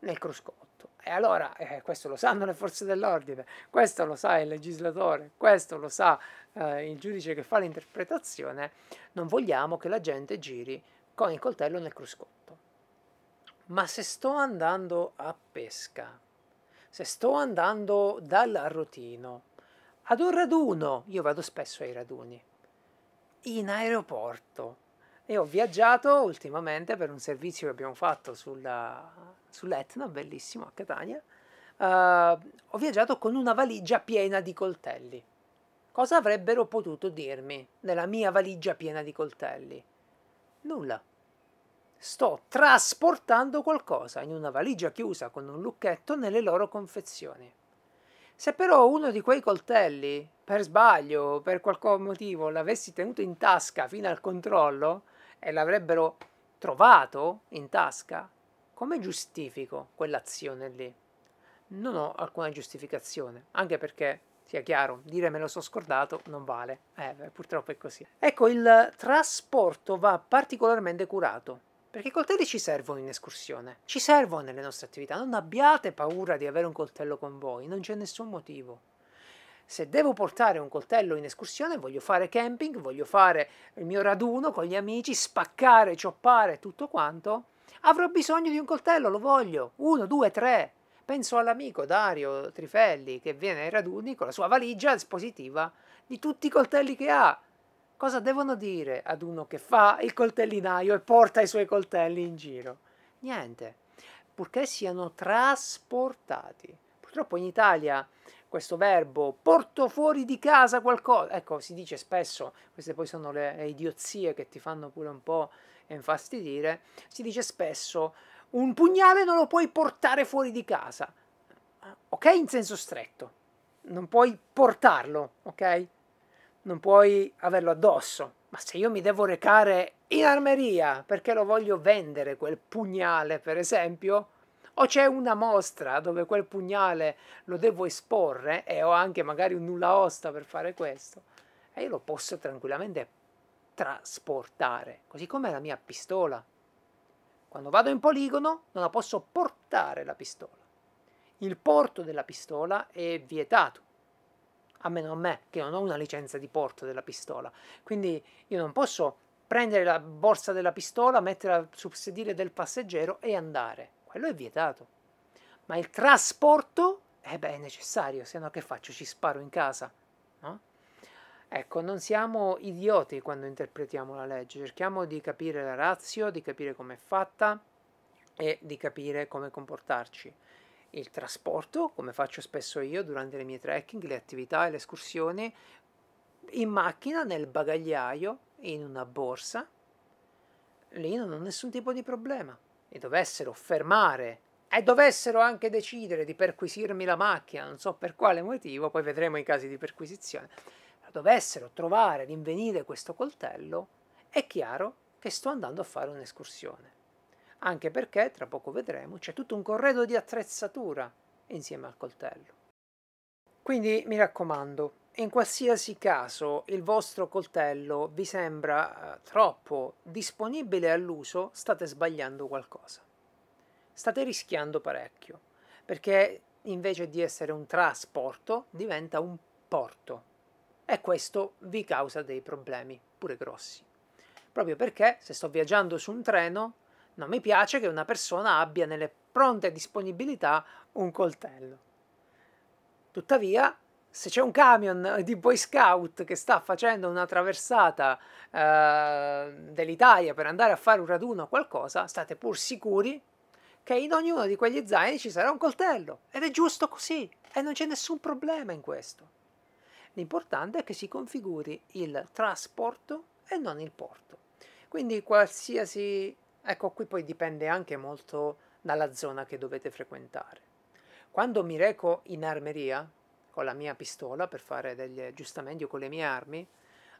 nel cruscotto fatto. E allora eh, questo lo sanno le forze dell'ordine, questo lo sa il legislatore, questo lo sa eh, il giudice che fa l'interpretazione. Non vogliamo che la gente giri con il coltello nel cruscotto. Ma se sto andando a pesca, se sto andando dal rotino ad un raduno, io vado spesso ai raduni, in aeroporto, e ho viaggiato ultimamente per un servizio che abbiamo fatto sulla, sull'Etna, bellissimo, a Catania. Uh, ho viaggiato con una valigia piena di coltelli. Cosa avrebbero potuto dirmi nella mia valigia piena di coltelli? Nulla. Sto trasportando qualcosa in una valigia chiusa con un lucchetto nelle loro confezioni. Se però uno di quei coltelli, per sbaglio o per qualche motivo, l'avessi tenuto in tasca fino al controllo, e l'avrebbero trovato in tasca, come giustifico quell'azione lì? Non ho alcuna giustificazione, anche perché, sia chiaro, dire me lo sono scordato non vale. Eh, purtroppo è così. Ecco, il trasporto va particolarmente curato. Perché i coltelli ci servono in escursione, ci servono nelle nostre attività. Non abbiate paura di avere un coltello con voi, non c'è nessun motivo se devo portare un coltello in escursione, voglio fare camping, voglio fare il mio raduno con gli amici, spaccare, cioppare, tutto quanto, avrò bisogno di un coltello, lo voglio, uno, due, tre. Penso all'amico Dario Trifelli che viene ai raduni con la sua valigia espositiva di tutti i coltelli che ha. Cosa devono dire ad uno che fa il coltellinaio e porta i suoi coltelli in giro? Niente, purché siano trasportati. Purtroppo in Italia questo verbo, porto fuori di casa qualcosa, ecco si dice spesso, queste poi sono le, le idiozie che ti fanno pure un po' infastidire, si dice spesso un pugnale non lo puoi portare fuori di casa, ok in senso stretto, non puoi portarlo, ok? Non puoi averlo addosso, ma se io mi devo recare in armeria perché lo voglio vendere quel pugnale, per esempio, o c'è una mostra dove quel pugnale lo devo esporre e ho anche magari un nulla osta per fare questo, e io lo posso tranquillamente trasportare, così come la mia pistola. Quando vado in poligono non la posso portare la pistola. Il porto della pistola è vietato, a meno a me che non ho una licenza di porto della pistola. Quindi io non posso prendere la borsa della pistola, metterla sul sedile del passeggero e andare quello è vietato. Ma il trasporto, eh beh, è necessario, se no che faccio? Ci sparo in casa. No? Ecco, non siamo idioti quando interpretiamo la legge, cerchiamo di capire la razio, di capire com'è fatta e di capire come comportarci. Il trasporto, come faccio spesso io durante le mie trekking, le attività e le escursioni, in macchina, nel bagagliaio, in una borsa, lì non ho nessun tipo di problema e dovessero fermare e dovessero anche decidere di perquisirmi la macchina, non so per quale motivo, poi vedremo i casi di perquisizione, dovessero trovare rinvenire questo coltello, è chiaro che sto andando a fare un'escursione. Anche perché, tra poco vedremo, c'è tutto un corredo di attrezzatura insieme al coltello. Quindi mi raccomando, in qualsiasi caso il vostro coltello vi sembra eh, troppo disponibile all'uso, state sbagliando qualcosa. State rischiando parecchio, perché invece di essere un trasporto diventa un porto e questo vi causa dei problemi, pure grossi. Proprio perché se sto viaggiando su un treno non mi piace che una persona abbia nelle pronte disponibilità un coltello. Tuttavia, se c'è un camion di Boy Scout che sta facendo una traversata eh, dell'Italia per andare a fare un raduno o qualcosa, state pur sicuri che in ognuno di quegli zaini ci sarà un coltello. Ed è giusto così, e non c'è nessun problema in questo. L'importante è che si configuri il trasporto e non il porto. Quindi qualsiasi... Ecco, qui poi dipende anche molto dalla zona che dovete frequentare. Quando mi reco in armeria, con la mia pistola per fare degli aggiustamenti o con le mie armi,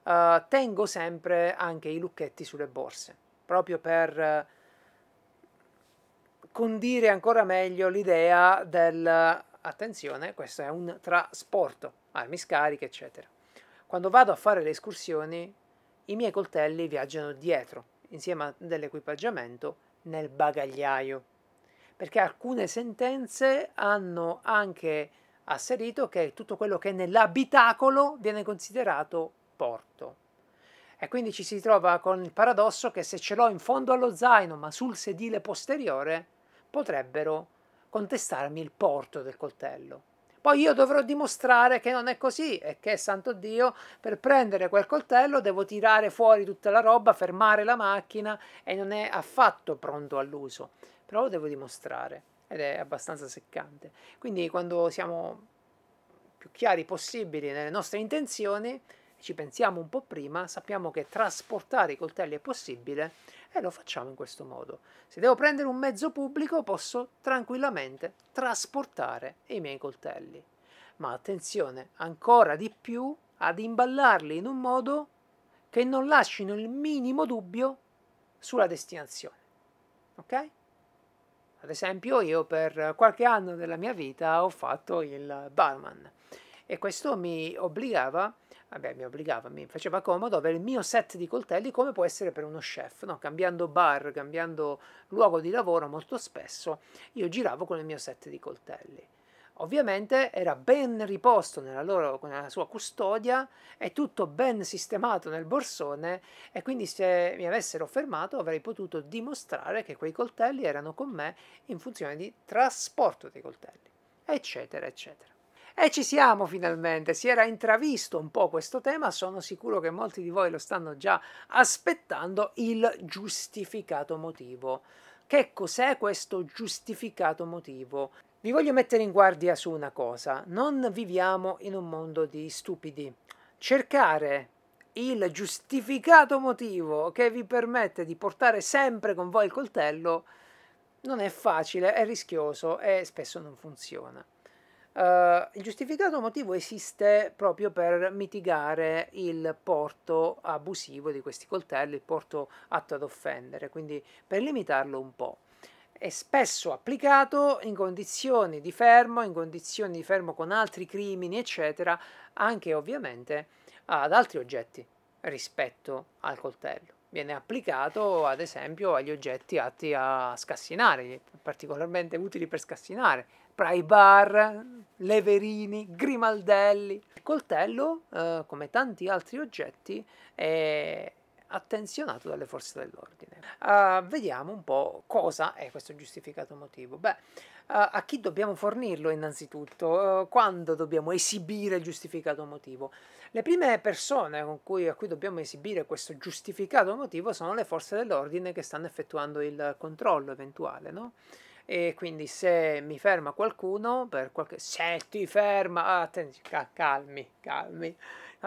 uh, tengo sempre anche i lucchetti sulle borse, proprio per eh, condire ancora meglio l'idea del attenzione, questo è un trasporto, armi scariche, eccetera. Quando vado a fare le escursioni, i miei coltelli viaggiano dietro, insieme dell'equipaggiamento, nel bagagliaio, perché alcune sentenze hanno anche asserito che tutto quello che è nell'abitacolo viene considerato porto. E quindi ci si trova con il paradosso che se ce l'ho in fondo allo zaino ma sul sedile posteriore potrebbero contestarmi il porto del coltello. Poi io dovrò dimostrare che non è così e che, santo Dio, per prendere quel coltello devo tirare fuori tutta la roba, fermare la macchina e non è affatto pronto all'uso. Però lo devo dimostrare ed è abbastanza seccante. Quindi quando siamo più chiari possibili nelle nostre intenzioni, ci pensiamo un po' prima, sappiamo che trasportare i coltelli è possibile e lo facciamo in questo modo. Se devo prendere un mezzo pubblico posso tranquillamente trasportare i miei coltelli. Ma attenzione, ancora di più ad imballarli in un modo che non lasciano il minimo dubbio sulla destinazione. Ok? Ad esempio io per qualche anno della mia vita ho fatto il barman e questo mi obbligava, vabbè mi obbligava, mi faceva comodo avere il mio set di coltelli come può essere per uno chef, no? cambiando bar, cambiando luogo di lavoro molto spesso io giravo con il mio set di coltelli. Ovviamente era ben riposto nella, loro, nella sua custodia e tutto ben sistemato nel borsone e quindi se mi avessero fermato avrei potuto dimostrare che quei coltelli erano con me in funzione di trasporto dei coltelli, eccetera, eccetera. E ci siamo finalmente, si era intravisto un po' questo tema, sono sicuro che molti di voi lo stanno già aspettando, il giustificato motivo. Che cos'è questo giustificato motivo? Vi voglio mettere in guardia su una cosa, non viviamo in un mondo di stupidi. Cercare il giustificato motivo che vi permette di portare sempre con voi il coltello non è facile, è rischioso e spesso non funziona. Uh, il giustificato motivo esiste proprio per mitigare il porto abusivo di questi coltelli, il porto atto ad offendere, quindi per limitarlo un po' è spesso applicato in condizioni di fermo, in condizioni di fermo con altri crimini, eccetera, anche ovviamente ad altri oggetti rispetto al coltello. Viene applicato ad esempio agli oggetti atti a scassinare, particolarmente utili per scassinare, pry bar, leverini, grimaldelli. Il coltello, eh, come tanti altri oggetti, è attenzionato dalle forze dell'ordine. Uh, vediamo un po' cosa è questo giustificato motivo. Beh, uh, a chi dobbiamo fornirlo innanzitutto? Uh, quando dobbiamo esibire il giustificato motivo? Le prime persone cui, a cui dobbiamo esibire questo giustificato motivo sono le forze dell'ordine che stanno effettuando il controllo eventuale, no? e quindi se mi ferma qualcuno per qualche se ti ferma ah, calmi calmi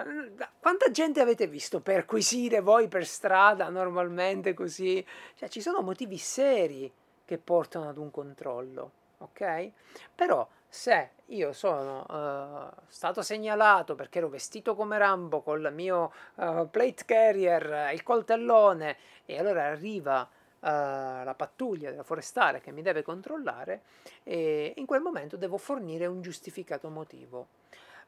Mm, quanta gente avete visto perquisire voi per strada normalmente così? Cioè, ci sono motivi seri che portano ad un controllo, ok? Però se io sono uh, stato segnalato perché ero vestito come Rambo con il mio uh, plate carrier, eh, il coltellone, e allora arriva Uh, la pattuglia della forestale che mi deve controllare e in quel momento devo fornire un giustificato motivo.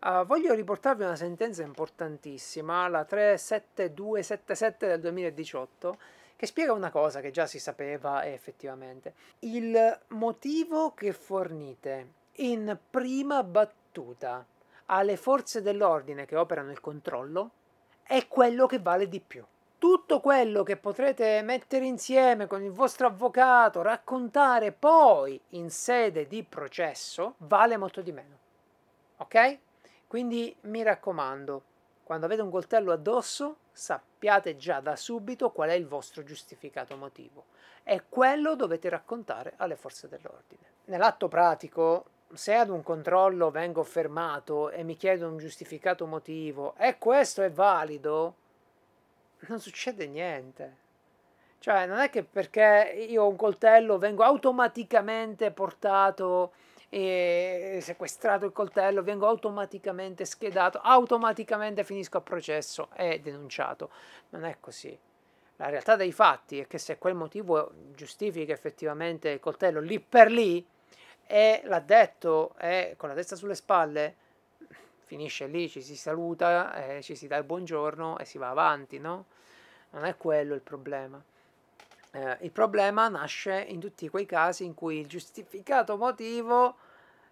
Uh, voglio riportarvi una sentenza importantissima, la 37277 del 2018, che spiega una cosa che già si sapeva effettivamente. Il motivo che fornite in prima battuta alle forze dell'ordine che operano il controllo è quello che vale di più tutto quello che potrete mettere insieme con il vostro avvocato, raccontare poi in sede di processo, vale molto di meno. Ok? Quindi mi raccomando, quando avete un coltello addosso, sappiate già da subito qual è il vostro giustificato motivo e quello dovete raccontare alle forze dell'ordine. Nell'atto pratico, se ad un controllo vengo fermato e mi chiedo un giustificato motivo e questo è valido, non succede niente. Cioè, non è che perché io ho un coltello vengo automaticamente portato sequestrato il coltello, vengo automaticamente schedato, automaticamente finisco a processo e denunciato. Non è così. La realtà dei fatti è che se quel motivo giustifica effettivamente il coltello lì per lì e l'ha detto e con la testa sulle spalle, finisce lì, ci si saluta, eh, ci si dà il buongiorno e si va avanti, no? Non è quello il problema. Eh, il problema nasce in tutti quei casi in cui il giustificato motivo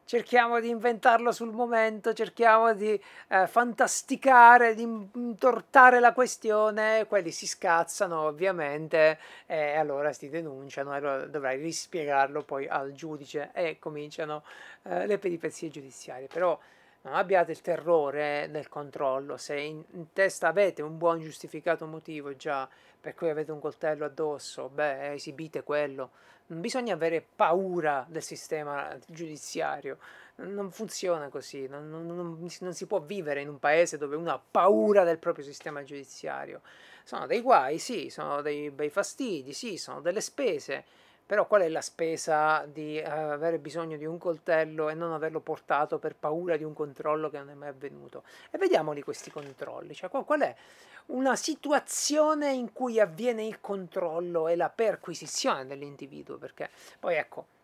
cerchiamo di inventarlo sul momento, cerchiamo di eh, fantasticare, di intortare la questione, quelli si scazzano ovviamente e allora si denunciano e allora dovrai rispiegarlo poi al giudice e cominciano eh, le peripezie giudiziarie. Però non abbiate il terrore nel controllo, se in, in testa avete un buon giustificato motivo già per cui avete un coltello addosso, beh, esibite quello. Non bisogna avere paura del sistema giudiziario, non funziona così, non, non, non, non si può vivere in un paese dove uno ha paura del proprio sistema giudiziario. Sono dei guai, sì, sono dei bei fastidi, sì, sono delle spese però qual è la spesa di eh, avere bisogno di un coltello e non averlo portato per paura di un controllo che non è mai avvenuto? E vediamoli questi controlli, cioè qual è una situazione in cui avviene il controllo e la perquisizione dell'individuo, perché poi ecco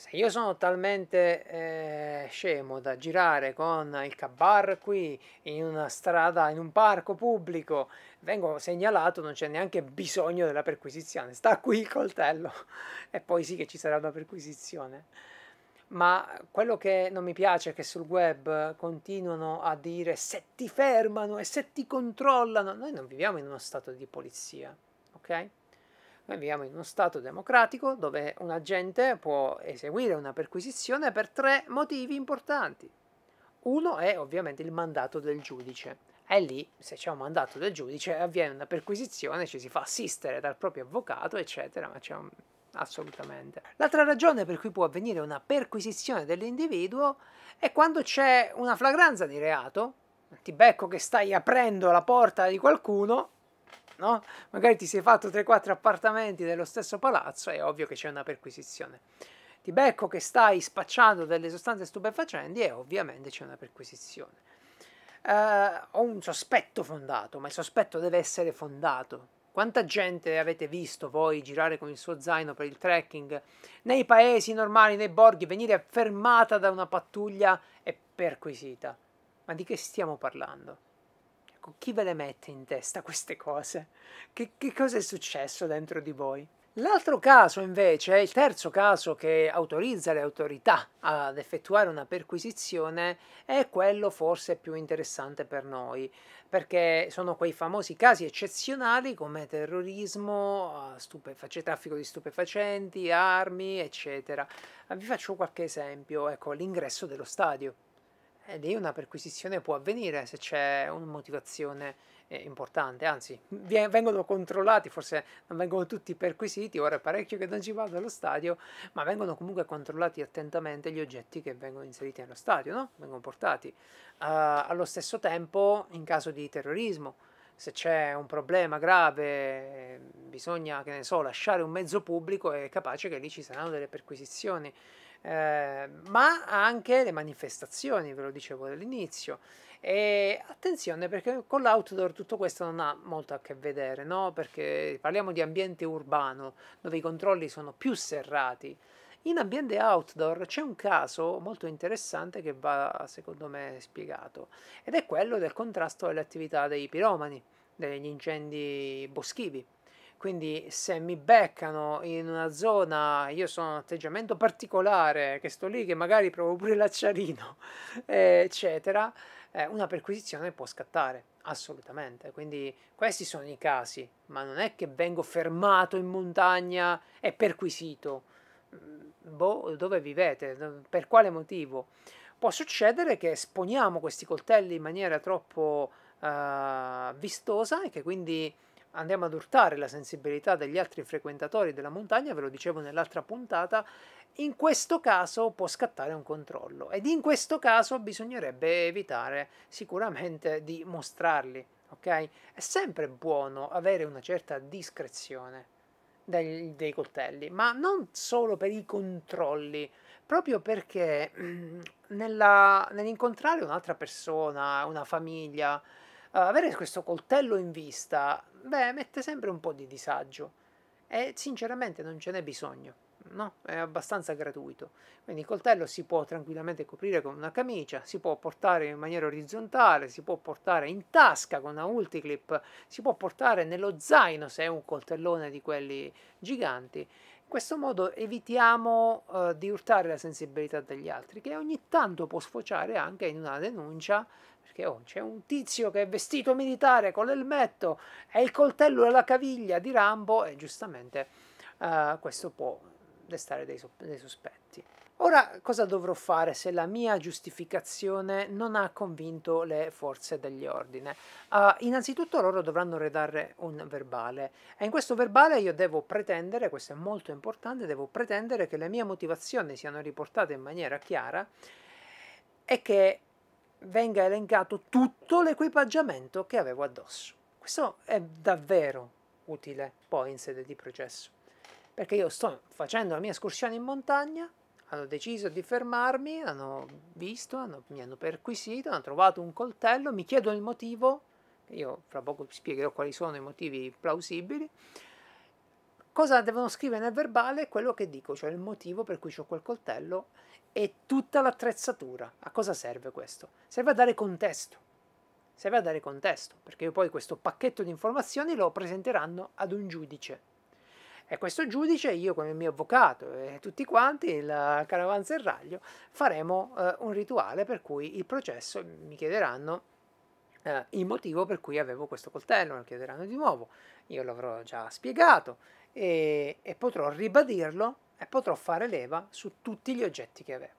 se io sono talmente eh, scemo da girare con il cabar qui in una strada, in un parco pubblico, vengo segnalato, non c'è neanche bisogno della perquisizione, sta qui il coltello e poi sì che ci sarà una perquisizione. Ma quello che non mi piace è che sul web continuano a dire se ti fermano e se ti controllano, noi non viviamo in uno stato di polizia, ok? Noi viviamo in uno Stato democratico dove un agente può eseguire una perquisizione per tre motivi importanti. Uno è ovviamente il mandato del giudice. E lì, se c'è un mandato del giudice, avviene una perquisizione, ci si fa assistere dal proprio avvocato, eccetera, ma c'è un... assolutamente. L'altra ragione per cui può avvenire una perquisizione dell'individuo è quando c'è una flagranza di reato, ti becco che stai aprendo la porta di qualcuno no? Magari ti sei fatto 3-4 appartamenti dello stesso palazzo, è ovvio che c'è una perquisizione. Ti becco che stai spacciando delle sostanze stupefacenti e ovviamente c'è una perquisizione. Uh, ho un sospetto fondato, ma il sospetto deve essere fondato. Quanta gente avete visto voi girare con il suo zaino per il trekking nei paesi normali, nei borghi, venire fermata da una pattuglia e perquisita? Ma di che stiamo parlando? Ecco, chi ve le mette in testa queste cose? Che, che cosa è successo dentro di voi? L'altro caso invece il terzo caso che autorizza le autorità ad effettuare una perquisizione è quello forse più interessante per noi, perché sono quei famosi casi eccezionali come terrorismo, traffico di stupefacenti, armi, eccetera. Vi faccio qualche esempio, ecco l'ingresso dello stadio. E lì una perquisizione può avvenire se c'è una motivazione eh, importante, anzi vengono controllati, forse non vengono tutti perquisiti, ora è parecchio che non ci vado allo stadio, ma vengono comunque controllati attentamente gli oggetti che vengono inseriti nello stadio, no? vengono portati. Uh, allo stesso tempo, in caso di terrorismo, se c'è un problema grave, bisogna, che ne so, lasciare un mezzo pubblico, è capace che lì ci saranno delle perquisizioni. Ehm, ma anche le manifestazioni, ve lo dicevo all'inizio. E attenzione perché con l'outdoor tutto questo non ha molto a che vedere, no? perché parliamo di ambiente urbano dove i controlli sono più serrati. In ambiente outdoor c'è un caso molto interessante che va secondo me spiegato ed è quello del contrasto alle attività dei piromani, degli incendi boschivi quindi se mi beccano in una zona, io sono un atteggiamento particolare, che sto lì, che magari provo pure l'acciarino, eccetera, eh, una perquisizione può scattare, assolutamente. Quindi questi sono i casi, ma non è che vengo fermato in montagna e perquisito. Mm, boh, dove vivete? Per quale motivo? Può succedere che esponiamo questi coltelli in maniera troppo eh, vistosa e che quindi andiamo ad urtare la sensibilità degli altri frequentatori della montagna, ve lo dicevo nell'altra puntata, in questo caso può scattare un controllo ed in questo caso bisognerebbe evitare sicuramente di mostrarli, ok? È sempre buono avere una certa discrezione dei, dei coltelli, ma non solo per i controlli, proprio perché mm, nella, nell'incontrare un'altra persona, una famiglia, eh, avere questo coltello in vista, beh, mette sempre un po' di disagio e sinceramente non ce n'è bisogno, no? È abbastanza gratuito. Quindi il coltello si può tranquillamente coprire con una camicia, si può portare in maniera orizzontale, si può portare in tasca con una multiclip, si può portare nello zaino se è un coltellone di quelli giganti in questo modo evitiamo eh, di urtare la sensibilità degli altri, che ogni tanto può sfociare anche in una denuncia, perché oh, c'è un tizio che è vestito militare con l'elmetto e il coltello e la caviglia di Rambo e giustamente eh, questo può destare dei, dei sospetti. Ora cosa dovrò fare se la mia giustificazione non ha convinto le forze dell'ordine? Uh, ah, innanzitutto loro dovranno redare un verbale e in questo verbale io devo pretendere, questo è molto importante, devo pretendere che le mie motivazioni siano riportate in maniera chiara e che venga elencato tutto l'equipaggiamento che avevo addosso. Questo è davvero utile poi in sede di processo, perché io sto facendo la mia escursione in montagna, hanno deciso di fermarmi, hanno visto, hanno, mi hanno perquisito, hanno trovato un coltello, mi chiedono il motivo, io fra poco vi spiegherò quali sono i motivi plausibili, cosa devono scrivere nel verbale, quello che dico, cioè il motivo per cui ho quel coltello e tutta l'attrezzatura. A cosa serve questo? Serve a dare contesto. Serve a dare contesto, perché poi questo pacchetto di informazioni lo presenteranno ad un giudice e questo giudice, io con il mio avvocato e tutti quanti, il caravanserraglio, faremo eh, un rituale per cui il processo mi chiederanno eh, il motivo per cui avevo questo coltello, me lo chiederanno di nuovo, io l'avrò già spiegato e, e potrò ribadirlo e potrò fare leva su tutti gli oggetti che avevo.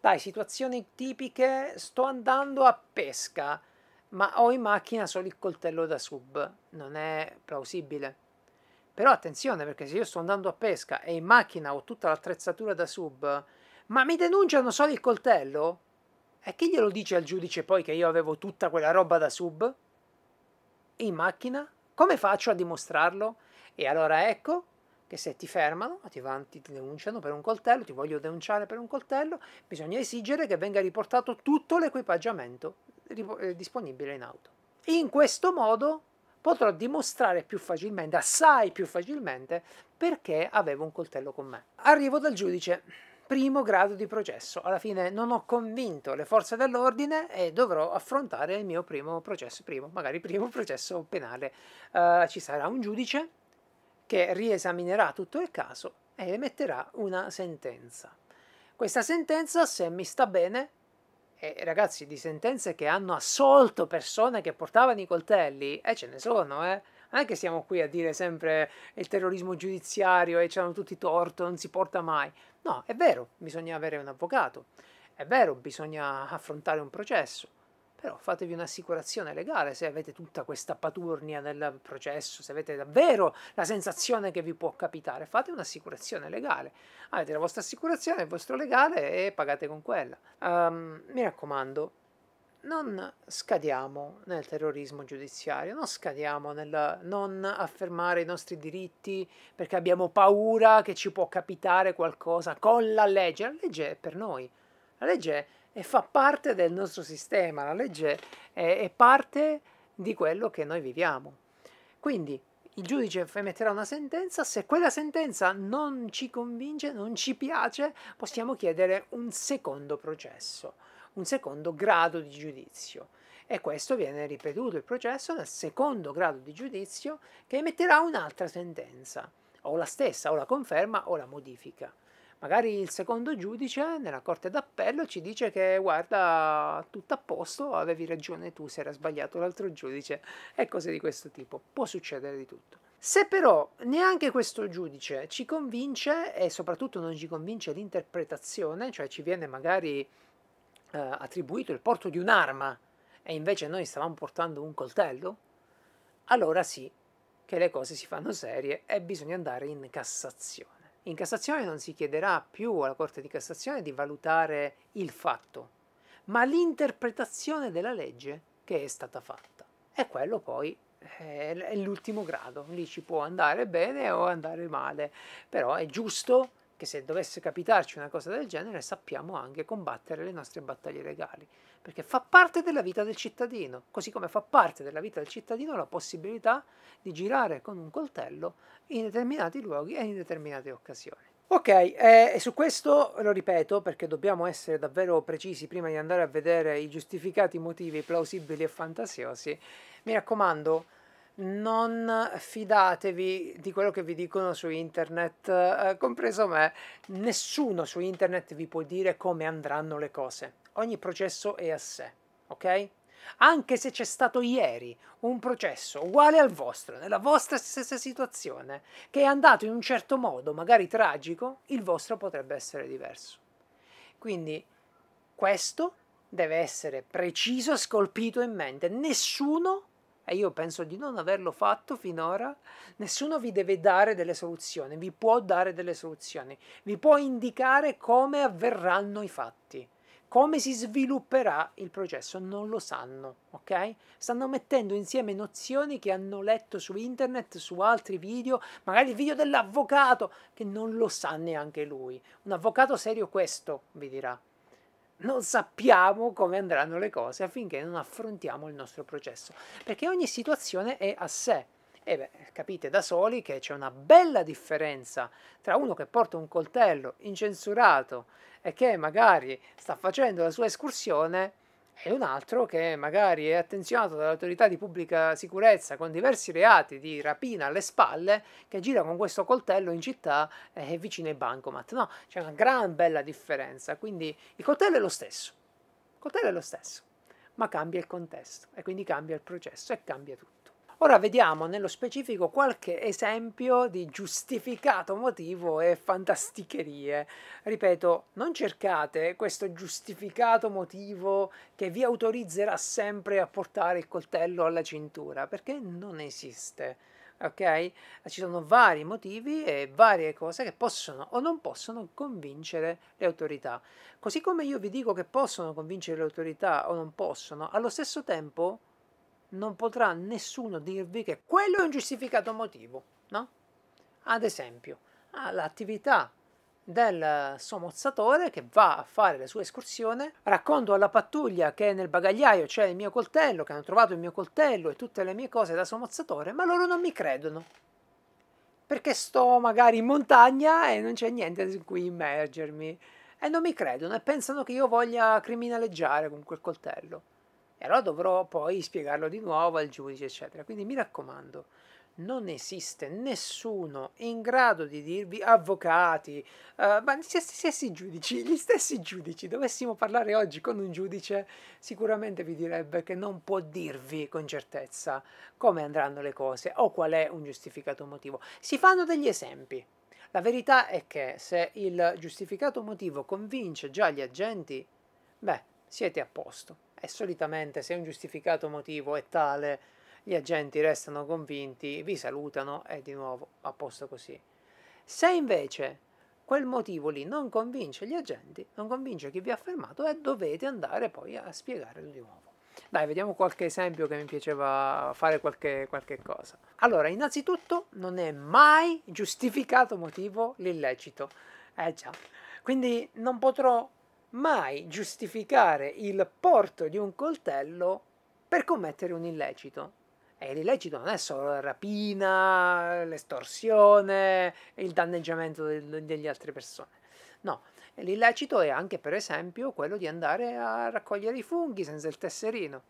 Dai, situazioni tipiche, sto andando a pesca, ma ho in macchina solo il coltello da sub, non è plausibile. Però attenzione perché se io sto andando a pesca e in macchina ho tutta l'attrezzatura da sub, ma mi denunciano solo il coltello? E chi glielo dice al giudice poi che io avevo tutta quella roba da sub? In macchina? Come faccio a dimostrarlo? E allora ecco che se ti fermano, ti, van, ti denunciano per un coltello, ti voglio denunciare per un coltello, bisogna esigere che venga riportato tutto l'equipaggiamento eh, disponibile in auto. In questo modo potrò dimostrare più facilmente, assai più facilmente, perché avevo un coltello con me. Arrivo dal giudice, primo grado di processo. Alla fine non ho convinto le forze dell'ordine e dovrò affrontare il mio primo processo, primo, magari primo processo penale. Uh, ci sarà un giudice che riesaminerà tutto il caso e emetterà una sentenza. Questa sentenza, se mi sta bene, eh, ragazzi, di sentenze che hanno assolto persone che portavano i coltelli, e eh, ce ne sono, eh. Non è che siamo qui a dire sempre il terrorismo giudiziario e c'hanno tutti torto, non si porta mai. No, è vero, bisogna avere un avvocato, è vero, bisogna affrontare un processo, però fatevi un'assicurazione legale se avete tutta questa paturnia nel processo, se avete davvero la sensazione che vi può capitare, fate un'assicurazione legale. Avete la vostra assicurazione, il vostro legale e pagate con quella. Um, mi raccomando, non scadiamo nel terrorismo giudiziario, non scadiamo nel non affermare i nostri diritti perché abbiamo paura che ci può capitare qualcosa con la legge. La legge è per noi. La legge è e fa parte del nostro sistema, la legge è, è parte di quello che noi viviamo. Quindi il giudice emetterà una sentenza, se quella sentenza non ci convince, non ci piace, possiamo chiedere un secondo processo, un secondo grado di giudizio. E questo viene ripetuto il processo nel secondo grado di giudizio che emetterà un'altra sentenza, o la stessa, o la conferma o la modifica. Magari il secondo giudice nella corte d'appello ci dice che guarda, tutto a posto, avevi ragione tu, si era sbagliato l'altro giudice e cose di questo tipo. Può succedere di tutto. Se però neanche questo giudice ci convince e soprattutto non ci convince l'interpretazione, cioè ci viene magari eh, attribuito il porto di un'arma e invece noi stavamo portando un coltello, allora sì che le cose si fanno serie e bisogna andare in Cassazione in Cassazione non si chiederà più alla Corte di Cassazione di valutare il fatto, ma l'interpretazione della legge che è stata fatta. E quello poi è l'ultimo grado, lì ci può andare bene o andare male, però è giusto che se dovesse capitarci una cosa del genere sappiamo anche combattere le nostre battaglie legali perché fa parte della vita del cittadino, così come fa parte della vita del cittadino la possibilità di girare con un coltello in determinati luoghi e in determinate occasioni. Ok, eh, e su questo lo ripeto perché dobbiamo essere davvero precisi prima di andare a vedere i giustificati motivi plausibili e fantasiosi. Mi raccomando, non fidatevi di quello che vi dicono su internet, eh, compreso me. Nessuno su internet vi può dire come andranno le cose ogni processo è a sé, ok? Anche se c'è stato ieri un processo uguale al vostro, nella vostra stessa situazione, che è andato in un certo modo, magari tragico, il vostro potrebbe essere diverso. Quindi questo deve essere preciso, scolpito in mente. Nessuno e io penso di non averlo fatto finora, nessuno vi deve dare delle soluzioni, vi può dare delle soluzioni, vi può indicare come avverranno i fatti. Come si svilupperà il processo non lo sanno, ok? Stanno mettendo insieme nozioni che hanno letto su internet, su altri video, magari il video dell'avvocato, che non lo sa neanche lui. Un avvocato serio questo vi dirà. Non sappiamo come andranno le cose affinché non affrontiamo il nostro processo, perché ogni situazione è a sé. E beh, capite da soli che c'è una bella differenza tra uno che porta un coltello incensurato e che magari sta facendo la sua escursione e un altro che magari è attenzionato dall'autorità di pubblica sicurezza con diversi reati di rapina alle spalle che gira con questo coltello in città e eh, vicino ai bancomat. No, c'è una gran bella differenza, quindi il coltello è lo stesso. Il coltello è lo stesso, ma cambia il contesto e quindi cambia il processo e cambia tutto. Ora vediamo nello specifico qualche esempio di giustificato motivo e fantasticherie. Ripeto, non cercate questo giustificato motivo che vi autorizzerà sempre a portare il coltello alla cintura, perché non esiste. Ok? Ci sono vari motivi e varie cose che possono o non possono convincere le autorità. Così come io vi dico che possono convincere le autorità o non possono, allo stesso tempo non potrà nessuno dirvi che quello è un giustificato motivo, no? Ad esempio, all'attività del sommozzatore che va a fare la sua escursione, racconto alla pattuglia che nel bagagliaio c'è il mio coltello, che hanno trovato il mio coltello e tutte le mie cose da sommozzatore, ma loro non mi credono. Perché sto magari in montagna e non c'è niente su cui immergermi. E non mi credono e pensano che io voglia criminaleggiare con quel coltello. E allora dovrò poi spiegarlo di nuovo al giudice, eccetera. Quindi mi raccomando, non esiste nessuno in grado di dirvi avvocati, uh, ma gli stessi, giudici, gli stessi giudici, dovessimo parlare oggi con un giudice, sicuramente vi direbbe che non può dirvi con certezza come andranno le cose o qual è un giustificato motivo. Si fanno degli esempi. La verità è che se il giustificato motivo convince già gli agenti, beh, siete a posto e solitamente se un giustificato motivo è tale, gli agenti restano convinti, vi salutano e di nuovo a posto così. Se invece quel motivo lì non convince gli agenti, non convince chi vi ha fermato e dovete andare poi a spiegarlo di nuovo. Dai, vediamo qualche esempio che mi piaceva fare qualche, qualche cosa. Allora, innanzitutto non è mai giustificato motivo l'illecito. Eh già, quindi non potrò mai giustificare il porto di un coltello per commettere un illecito. E l'illecito non è solo la rapina, l'estorsione, il danneggiamento degli altre persone. No, l'illecito è anche per esempio quello di andare a raccogliere i funghi senza il tesserino.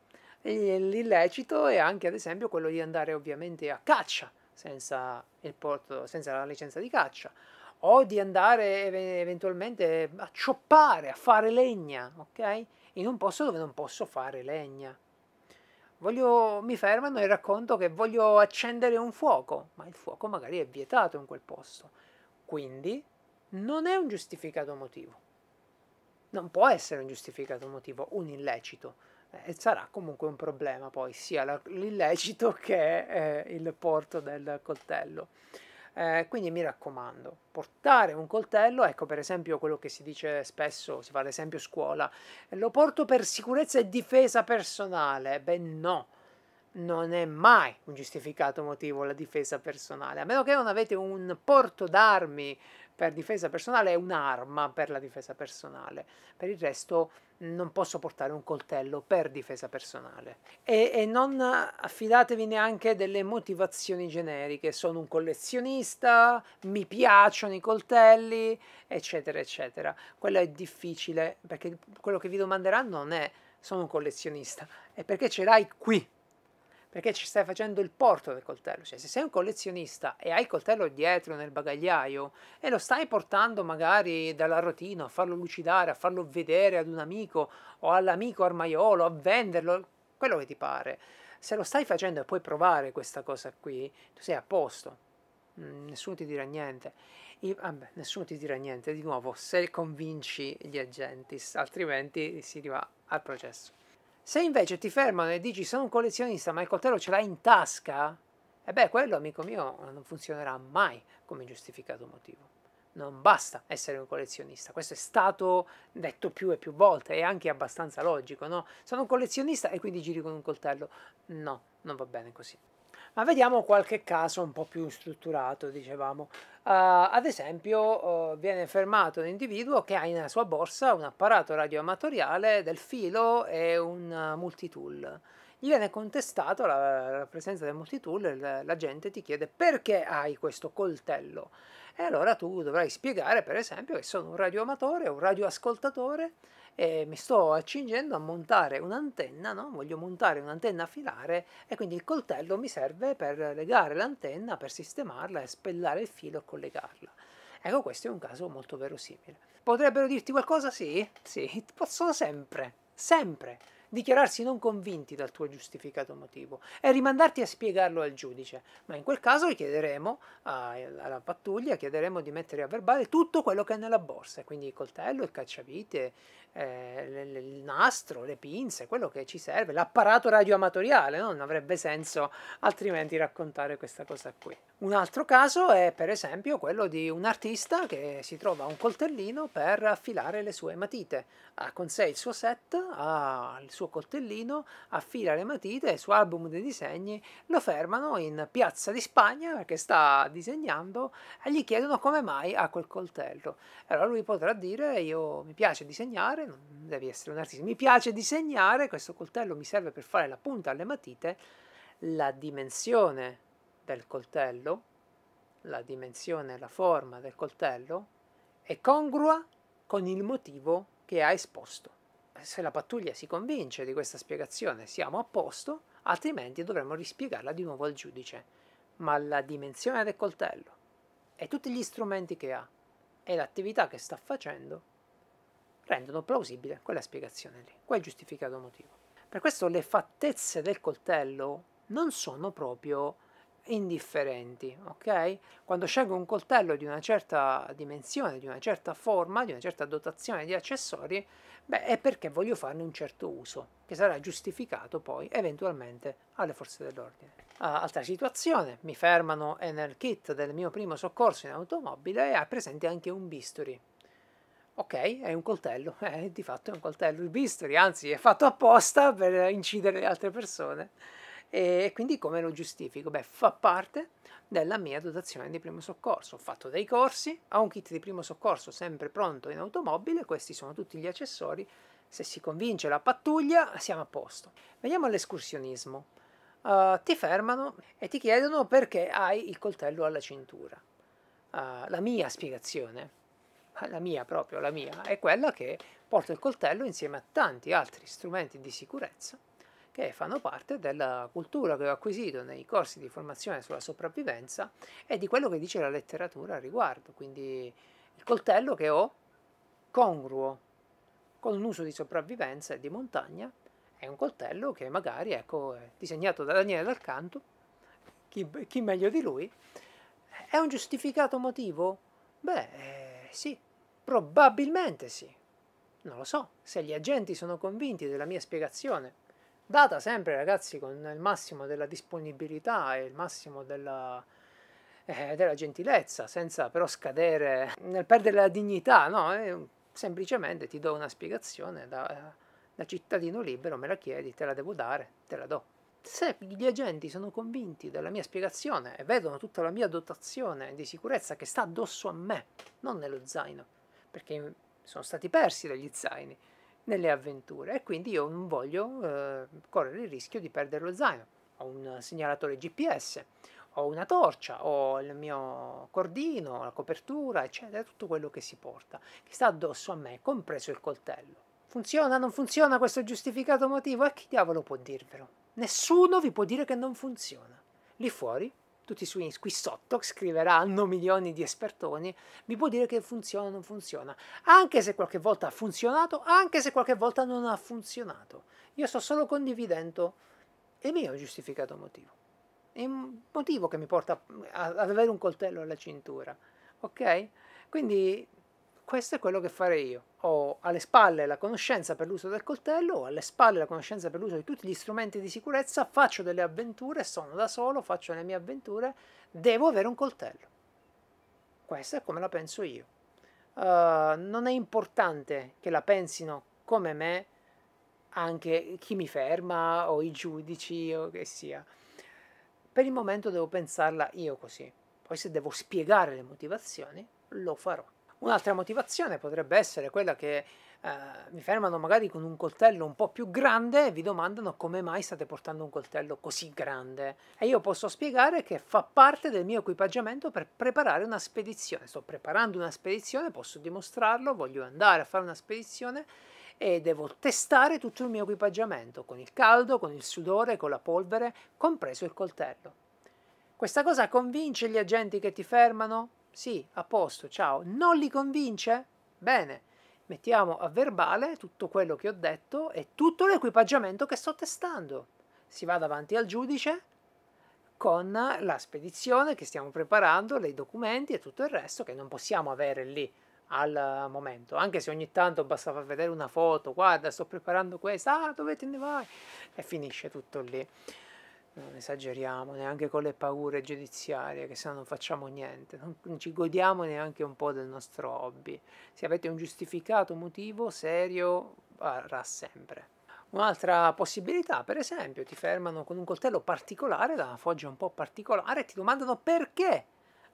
E l'illecito è anche ad esempio quello di andare ovviamente a caccia senza, porto, senza la licenza di caccia o di andare eventualmente a cioppare, a fare legna, ok? In un posto dove non posso fare legna. Voglio, mi fermano e racconto che voglio accendere un fuoco, ma il fuoco magari è vietato in quel posto. Quindi non è un giustificato motivo. Non può essere un giustificato motivo, un illecito. Eh, e sarà comunque un problema poi sia l'illecito che eh, il porto del coltello. Eh, quindi mi raccomando, portare un coltello, ecco per esempio quello che si dice spesso, si fa l'esempio scuola, lo porto per sicurezza e difesa personale. Beh no, non è mai un giustificato motivo la difesa personale, a meno che non avete un porto d'armi per difesa personale è un'arma per la difesa personale, per il resto non posso portare un coltello per difesa personale. E, e non affidatevi neanche delle motivazioni generiche, sono un collezionista, mi piacciono i coltelli, eccetera, eccetera. Quello è difficile perché quello che vi domanderanno non è sono un collezionista, è perché ce l'hai qui perché ci stai facendo il porto del coltello, cioè se sei un collezionista e hai il coltello dietro nel bagagliaio e lo stai portando magari dalla rotina a farlo lucidare, a farlo vedere ad un amico o all'amico armaiolo, a venderlo, quello che ti pare, se lo stai facendo e puoi provare questa cosa qui, tu sei a posto, mm, nessuno ti dirà niente. I, vabbè, nessuno ti dirà niente di nuovo se convinci gli agenti, altrimenti si va al processo. Se invece ti fermano e dici sono un collezionista ma il coltello ce l'hai in tasca, e eh beh quello amico mio non funzionerà mai come giustificato motivo. Non basta essere un collezionista, questo è stato detto più e più volte e anche abbastanza logico, no? Sono un collezionista e quindi giri con un coltello. No, non va bene così. Ma vediamo qualche caso un po' più strutturato, dicevamo. Uh, ad esempio, uh, viene fermato un individuo che ha nella sua borsa un apparato radioamatoriale del filo e un multitool. Gli viene contestato la, la, presenza del multitool e la, gente ti chiede perché hai questo coltello. E allora tu dovrai spiegare, per esempio, che sono un radioamatore, un radioascoltatore e mi sto accingendo a montare un'antenna, no? voglio montare un'antenna a filare e quindi il coltello mi serve per legare l'antenna, per sistemarla e spellare il filo e collegarla. Ecco, questo è un caso molto verosimile. Potrebbero dirti qualcosa? Sì, sì, possono sempre, sempre dichiararsi non convinti dal tuo giustificato motivo e rimandarti a spiegarlo al giudice. Ma in quel caso chiederemo alla pattuglia chiederemo di mettere a verbale tutto quello che è nella borsa, quindi il coltello, il cacciavite, eh, il nastro, le pinze, quello che ci serve, l'apparato radioamatoriale, no? non avrebbe senso altrimenti raccontare questa cosa qui. Un altro caso è per esempio quello di un artista che si trova un coltellino per affilare le sue matite, ha con sé il suo set, ha il suo coltellino, affila le matite, il suo album dei disegni, lo fermano in piazza di Spagna perché sta disegnando e gli chiedono come mai ha quel coltello. Allora lui potrà dire io mi piace disegnare, non devi essere un artista. Mi piace disegnare, questo coltello mi serve per fare la punta alle matite, la dimensione del coltello, la dimensione e la forma del coltello è congrua con il motivo che ha esposto. Se la pattuglia si convince di questa spiegazione siamo a posto, altrimenti dovremmo rispiegarla di nuovo al giudice. Ma la dimensione del coltello e tutti gli strumenti che ha e l'attività che sta facendo rendono plausibile quella spiegazione lì, quel giustificato motivo. Per questo le fattezze del coltello non sono proprio indifferenti, ok? Quando scelgo un coltello di una certa dimensione, di una certa forma, di una certa dotazione di accessori, beh, è perché voglio farne un certo uso, che sarà giustificato poi eventualmente alle forze dell'ordine. Ah, altra situazione, mi fermano e nel kit del mio primo soccorso in automobile ha presente anche un bisturi. Ok, è un coltello, eh, di fatto è un coltello, il bisturi, anzi è fatto apposta per incidere le altre persone. E quindi come lo giustifico? Beh, fa parte della mia dotazione di primo soccorso. Ho fatto dei corsi, ho un kit di primo soccorso sempre pronto in automobile, questi sono tutti gli accessori. Se si convince la pattuglia, siamo a posto. Veniamo all'escursionismo. Uh, ti fermano e ti chiedono perché hai il coltello alla cintura. Uh, la mia spiegazione Ah, la mia proprio, la mia, è quella che porta il coltello insieme a tanti altri strumenti di sicurezza che fanno parte della cultura che ho acquisito nei corsi di formazione sulla sopravvivenza e di quello che dice la letteratura al riguardo. Quindi il coltello che ho congruo con un uso di sopravvivenza e di montagna è un coltello che magari ecco, è disegnato da Daniele D'Alcanto, chi, chi meglio di lui, è un giustificato motivo? Beh, eh, sì, Probabilmente sì. Non lo so se gli agenti sono convinti della mia spiegazione. Data sempre, ragazzi, con il massimo della disponibilità e il massimo della, eh, della gentilezza, senza però scadere nel perdere la dignità, no? Eh, semplicemente ti do una spiegazione da, da cittadino libero, me la chiedi, te la devo dare, te la do. Se gli agenti sono convinti della mia spiegazione e vedono tutta la mia dotazione di sicurezza che sta addosso a me, non nello zaino, perché sono stati persi dagli zaini nelle avventure e quindi io non voglio eh, correre il rischio di perdere lo zaino. Ho un segnalatore GPS, ho una torcia, ho il mio cordino, la copertura, eccetera, tutto quello che si porta, che sta addosso a me, compreso il coltello. Funziona, non funziona questo giustificato motivo? E chi diavolo può dirvelo? Nessuno vi può dire che non funziona. Lì fuori tutti su Ins, qui sotto scriveranno milioni di espertoni, mi può dire che funziona o non funziona, anche se qualche volta ha funzionato, anche se qualche volta non ha funzionato. Io sto solo condividendo il mio giustificato motivo. È un motivo che mi porta ad avere un coltello alla cintura, ok? Quindi questo è quello che farei io. Ho alle spalle la conoscenza per l'uso del coltello, ho alle spalle la conoscenza per l'uso di tutti gli strumenti di sicurezza, faccio delle avventure, sono da solo, faccio le mie avventure, devo avere un coltello. Questo è come la penso io. Uh, non è importante che la pensino come me anche chi mi ferma o i giudici o che sia. Per il momento devo pensarla io così. Poi se devo spiegare le motivazioni, lo farò. Un'altra motivazione potrebbe essere quella che eh, mi fermano magari con un coltello un po' più grande e vi domandano come mai state portando un coltello così grande. E io posso spiegare che fa parte del mio equipaggiamento per preparare una spedizione. Sto preparando una spedizione, posso dimostrarlo, voglio andare a fare una spedizione e devo testare tutto il mio equipaggiamento con il caldo, con il sudore, con la polvere, compreso il coltello. Questa cosa convince gli agenti che ti fermano? Sì, a posto, ciao. Non li convince? Bene, mettiamo a verbale tutto quello che ho detto e tutto l'equipaggiamento che sto testando. Si va davanti al giudice con la spedizione che stiamo preparando, i documenti e tutto il resto che non possiamo avere lì al momento, anche se ogni tanto basta far vedere una foto, guarda sto preparando questa, ah dove te ne vai e finisce tutto lì non esageriamo neanche con le paure giudiziarie, che se no non facciamo niente, non, non ci godiamo neanche un po' del nostro hobby. Se avete un giustificato motivo serio, varrà sempre. Un'altra possibilità, per esempio, ti fermano con un coltello particolare, da una foggia un po' particolare, e ti domandano perché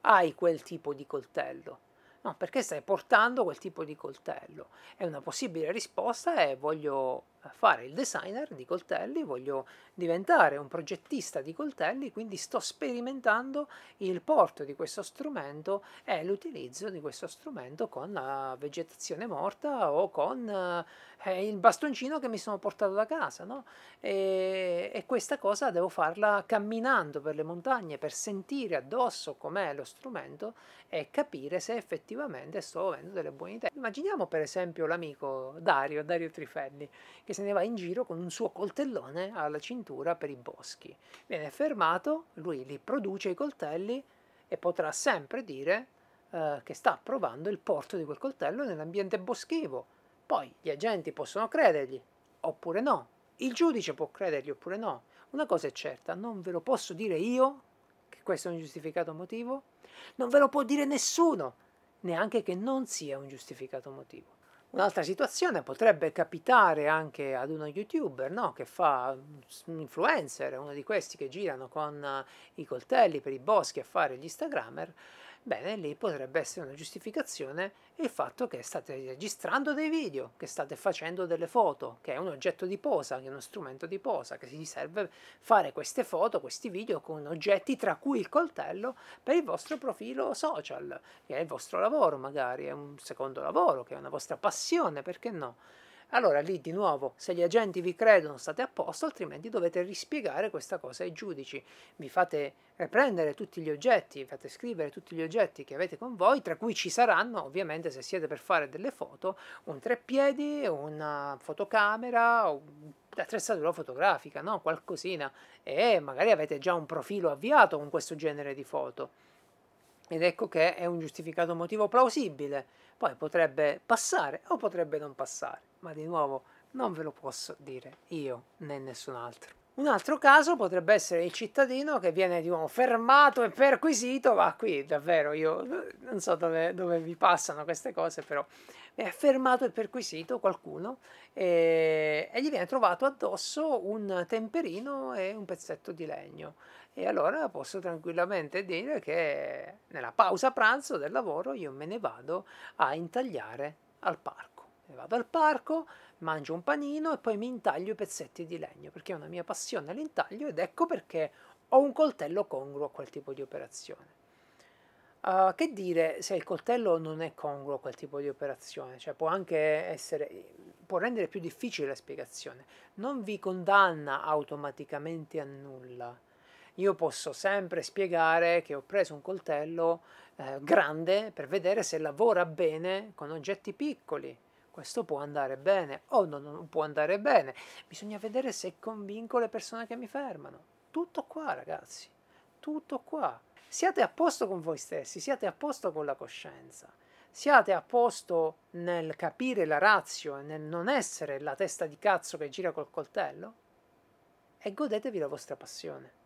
hai quel tipo di coltello. No, perché stai portando quel tipo di coltello? E una possibile risposta è voglio eh, fare il designer di coltelli, voglio diventare un progettista di coltelli, quindi sto sperimentando il porto di questo strumento e l'utilizzo di questo strumento con la vegetazione morta o con eh, è il bastoncino che mi sono portato da casa, no? e, e, questa cosa devo farla camminando per le montagne per sentire addosso com'è lo strumento e capire se effettivamente sto avendo delle buone idee. Immaginiamo per esempio l'amico Dario, Dario Trifelli, che se ne va in giro con un suo coltellone alla cintura per i boschi. Viene fermato, lui li produce i coltelli e potrà sempre dire eh, che sta provando il porto di quel coltello nell'ambiente boschivo poi gli agenti possono credergli oppure no, il giudice può credergli oppure no. Una cosa è certa, non ve lo posso dire io, che questo è un giustificato motivo, non ve lo può dire nessuno, neanche che non sia un giustificato motivo. Un'altra situazione potrebbe capitare anche ad uno youtuber no? che fa un influencer, uno di questi che girano con i coltelli per i boschi a fare gli instagrammer, bene, lì potrebbe essere una giustificazione il fatto che state registrando dei video, che state facendo delle foto, che è un oggetto di posa, che è uno strumento di posa, che si serve fare queste foto, questi video con oggetti tra cui il coltello per il vostro profilo social, che è il vostro lavoro magari, è un secondo lavoro, che è una vostra passione, perché no? allora lì di nuovo se gli agenti vi credono state a posto, altrimenti dovete rispiegare questa cosa ai giudici. Vi fate eh, prendere tutti gli oggetti, vi fate scrivere tutti gli oggetti che avete con voi, tra cui ci saranno ovviamente se siete per fare delle foto, un treppiedi, una fotocamera, attrezzatura fotografica, no? qualcosina, e magari avete già un profilo avviato con questo genere di foto. Ed ecco che è un giustificato motivo plausibile, poi potrebbe passare o potrebbe non passare ma di nuovo non ve lo posso dire io né nessun altro. Un altro caso potrebbe essere il cittadino che viene di nuovo fermato e perquisito, ma qui davvero io non so dove, dove vi passano queste cose, però è fermato e perquisito qualcuno e, e, gli viene trovato addosso un temperino e un pezzetto di legno. E allora posso tranquillamente dire che nella pausa pranzo del lavoro io me ne vado a intagliare al parco vado al parco, mangio un panino e poi mi intaglio i pezzetti di legno, perché è una mia passione l'intaglio ed ecco perché ho un coltello congruo a quel tipo di operazione. Uh, che dire se il coltello non è congruo a quel tipo di operazione, cioè può anche essere, può rendere più difficile la spiegazione, non vi condanna automaticamente a nulla. Io posso sempre spiegare che ho preso un coltello eh, grande per vedere se lavora bene con oggetti piccoli questo può andare bene o non può andare bene, bisogna vedere se convinco le persone che mi fermano. Tutto qua ragazzi, tutto qua. Siate a posto con voi stessi, siate a posto con la coscienza siate a posto nel capire la razio e nel non essere la testa di cazzo che gira col coltello e godetevi la vostra passione.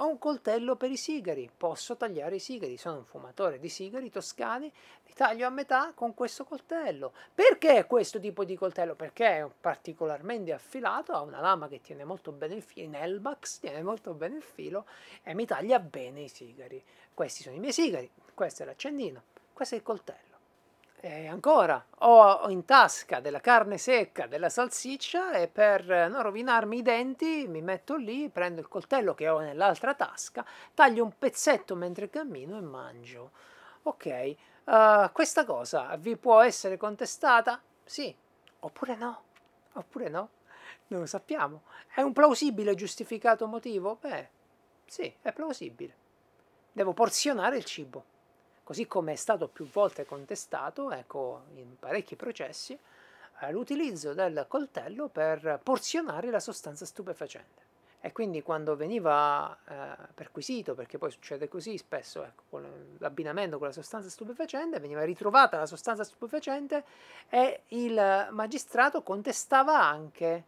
Ho un coltello per i sigari, posso tagliare i sigari, sono un fumatore di sigari toscani, li taglio a metà con questo coltello. Perché questo tipo di coltello? Perché è particolarmente affilato, ha una lama che tiene molto bene il filo, in Elbax tiene molto bene il filo e mi taglia bene i sigari. Questi sono i miei sigari, questo è l'accendino, questo è il coltello. E ancora, ho in tasca della carne secca, della salsiccia e per non rovinarmi i denti mi metto lì, prendo il coltello che ho nell'altra tasca, taglio un pezzetto mentre cammino e mangio. Ok, uh, questa cosa vi può essere contestata? Sì, oppure no? Oppure no? Non lo sappiamo. È un plausibile giustificato motivo? Beh, sì, è plausibile. Devo porzionare il cibo così come è stato più volte contestato ecco, in parecchi processi, eh, l'utilizzo del coltello per porzionare la sostanza stupefacente. E quindi quando veniva eh, perquisito, perché poi succede così spesso, ecco, con l'abbinamento con la sostanza stupefacente, veniva ritrovata la sostanza stupefacente e il magistrato contestava anche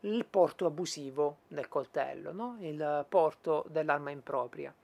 il porto abusivo del coltello, no? il porto dell'arma impropria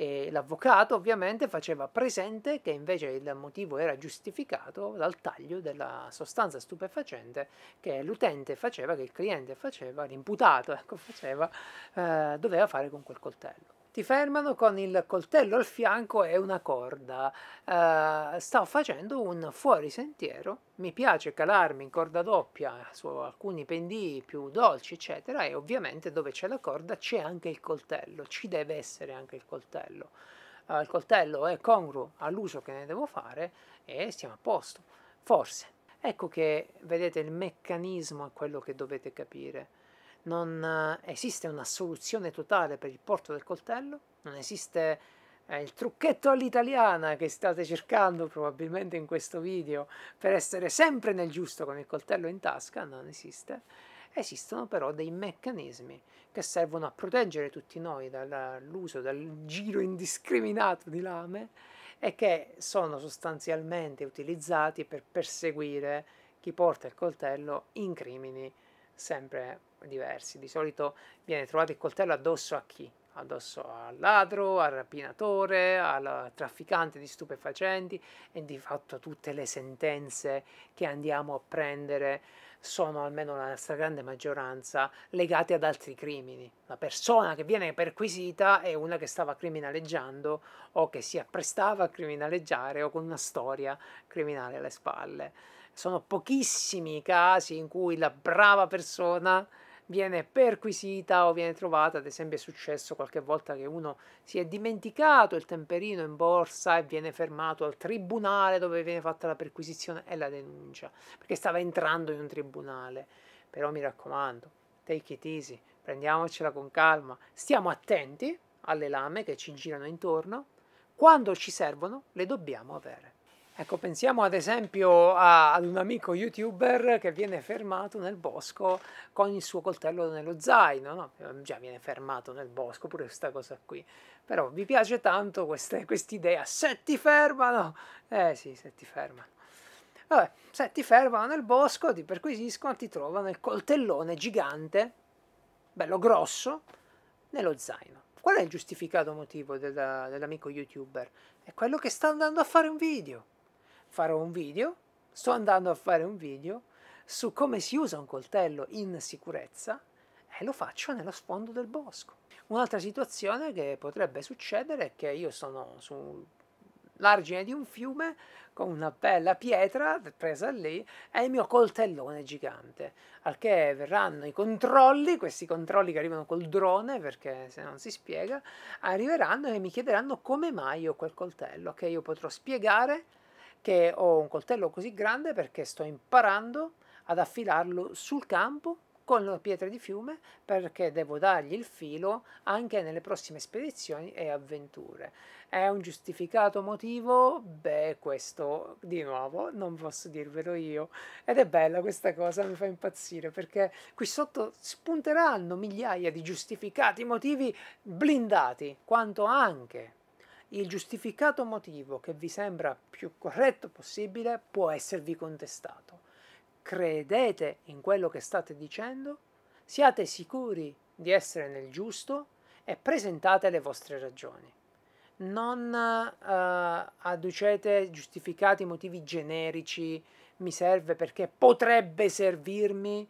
e l'avvocato ovviamente faceva presente che invece il motivo era giustificato dal taglio della sostanza stupefacente che l'utente faceva, che il cliente faceva, l'imputato ecco, faceva, eh, doveva fare con quel coltello ti fermano con il coltello al fianco e una corda. Uh, sto facendo un fuori sentiero, mi piace calarmi in corda doppia su alcuni pendii più dolci, eccetera, e ovviamente dove c'è la corda c'è anche il coltello, ci deve essere anche il coltello. Uh, il coltello è congruo all'uso che ne devo fare e siamo a posto, forse. Ecco che vedete il meccanismo è quello che dovete capire non eh, esiste una soluzione totale per il porto del coltello, non esiste eh, il trucchetto all'italiana che state cercando probabilmente in questo video per essere sempre nel giusto con il coltello in tasca, non esiste. Esistono però dei meccanismi che servono a proteggere tutti noi dall'uso, dal giro indiscriminato di lame e che sono sostanzialmente utilizzati per perseguire chi porta il coltello in crimini sempre diversi. Di solito viene trovato il coltello addosso a chi? Addosso al ladro, al rapinatore, al trafficante di stupefacenti e di fatto tutte le sentenze che andiamo a prendere sono almeno la stragrande maggioranza legate ad altri crimini. La persona che viene perquisita è una che stava criminaleggiando o che si apprestava a criminaleggiare o con una storia criminale alle spalle. Sono pochissimi i casi in cui la brava persona viene perquisita o viene trovata, ad esempio è successo qualche volta che uno si è dimenticato il temperino in borsa e viene fermato al tribunale dove viene fatta la perquisizione e la denuncia, perché stava entrando in un tribunale. Però mi raccomando, take it easy, prendiamocela con calma, stiamo attenti alle lame che ci girano intorno, quando ci servono le dobbiamo avere. Ecco, pensiamo ad esempio a, ad un amico youtuber che viene fermato nel bosco con il suo coltello nello zaino, no? Già viene fermato nel bosco, pure questa cosa qui. Però vi piace tanto questa idea, se ti fermano! Eh sì, se ti fermano. Vabbè, se ti fermano nel bosco, ti perquisiscono, ti trovano il coltellone gigante, bello grosso, nello zaino. Qual è il giustificato motivo della, dell'amico youtuber? È quello che sta andando a fare un video farò un video, sto andando a fare un video su come si usa un coltello in sicurezza e lo faccio nello sfondo del bosco. Un'altra situazione che potrebbe succedere è che io sono sull'argine di un fiume con una bella pietra presa lì e il mio coltellone gigante, al che verranno i controlli, questi controlli che arrivano col drone perché se non si spiega, arriveranno e mi chiederanno come mai ho quel coltello, che io potrò spiegare che ho un coltello così grande perché sto imparando ad affilarlo sul campo con la pietra di fiume perché devo dargli il filo anche nelle prossime spedizioni e avventure. È un giustificato motivo? Beh, questo di nuovo non posso dirvelo io. Ed è bella questa cosa, mi fa impazzire perché qui sotto spunteranno migliaia di giustificati motivi blindati, quanto anche il giustificato motivo che vi sembra più corretto possibile può esservi contestato. Credete in quello che state dicendo, siate sicuri di essere nel giusto e presentate le vostre ragioni. Non eh, adducete giustificati motivi generici, mi serve perché potrebbe servirmi,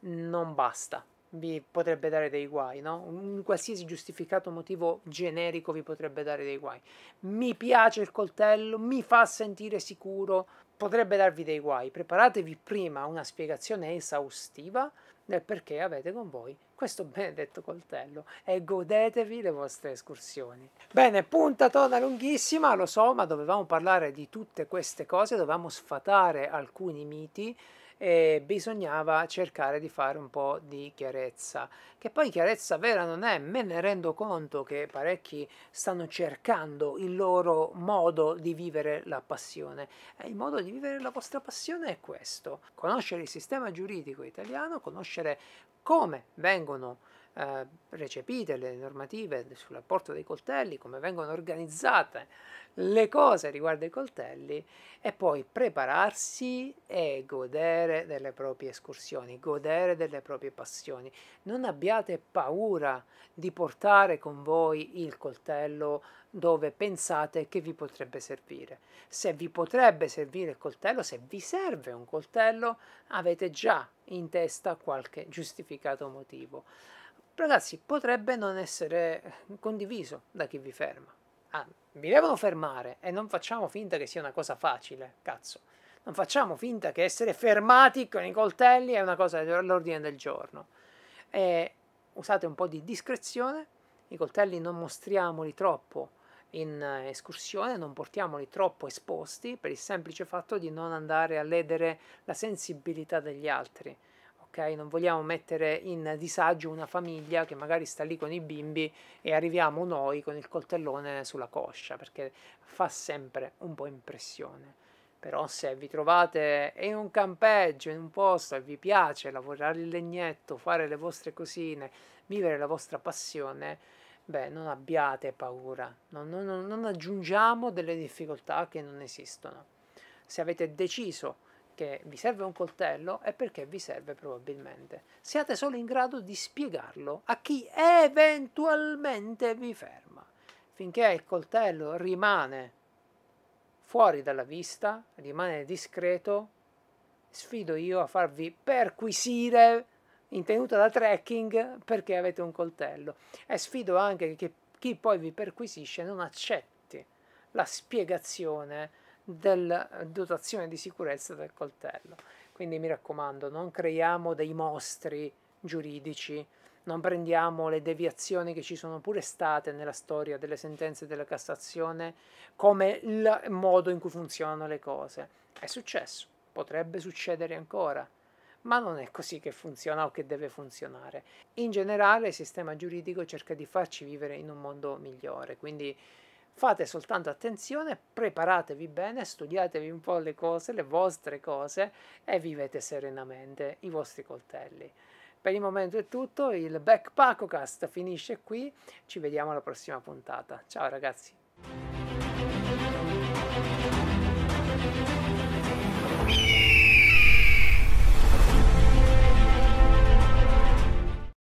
non basta vi potrebbe dare dei guai, no? Un qualsiasi giustificato motivo generico vi potrebbe dare dei guai. Mi piace il coltello, mi fa sentire sicuro, potrebbe darvi dei guai. Preparatevi prima una spiegazione esaustiva del perché avete con voi questo benedetto coltello e godetevi le vostre escursioni. Bene, puntatona lunghissima, lo so, ma dovevamo parlare di tutte queste cose, dovevamo sfatare alcuni miti e bisognava cercare di fare un po' di chiarezza, che poi chiarezza vera non è, me ne rendo conto che parecchi stanno cercando il loro modo di vivere la passione e il modo di vivere la vostra passione è questo, conoscere il sistema giuridico italiano, conoscere come vengono eh, recepite le normative sull'apporto dei coltelli, come vengono organizzate le cose riguardo ai coltelli e poi prepararsi e godere delle proprie escursioni, godere delle proprie passioni. Non abbiate paura di portare con voi il coltello dove pensate che vi potrebbe servire. Se vi potrebbe servire il coltello, se vi serve un coltello, avete già in testa qualche giustificato motivo ragazzi, potrebbe non essere eh, condiviso da chi vi ferma. Ah, vi devono fermare e non facciamo finta che sia una cosa facile, cazzo. Non facciamo finta che essere fermati con i coltelli è una cosa all'ordine del giorno. E usate un po' di discrezione, i coltelli non mostriamoli troppo in eh, escursione, non portiamoli troppo esposti per il semplice fatto di non andare a ledere la sensibilità degli altri ok? Non vogliamo mettere in disagio una famiglia che magari sta lì con i bimbi e arriviamo noi con il coltellone sulla coscia, perché fa sempre un po' impressione. Però se vi trovate in un campeggio, in un posto e vi piace lavorare il legnetto, fare le vostre cosine, vivere la vostra passione, beh, non abbiate paura, non, non, non aggiungiamo delle difficoltà che non esistono. Se avete deciso perché vi serve un coltello e perché vi serve probabilmente. Siate solo in grado di spiegarlo a chi eventualmente vi ferma. Finché il coltello rimane fuori dalla vista, rimane discreto, sfido io a farvi perquisire in tenuta da trekking perché avete un coltello. E sfido anche che chi poi vi perquisisce non accetti la spiegazione della dotazione di sicurezza del coltello. Quindi mi raccomando, non creiamo dei mostri giuridici, non prendiamo le deviazioni che ci sono pure state nella storia delle sentenze della Cassazione come il modo in cui funzionano le cose. È successo, potrebbe succedere ancora, ma non è così che funziona o che deve funzionare. In generale il sistema giuridico cerca di farci vivere in un mondo migliore, quindi fate soltanto attenzione, preparatevi bene, studiatevi un po' le cose, le vostre cose e vivete serenamente i vostri coltelli. Per il momento è tutto, il Backpackocast finisce qui, ci vediamo alla prossima puntata. Ciao ragazzi!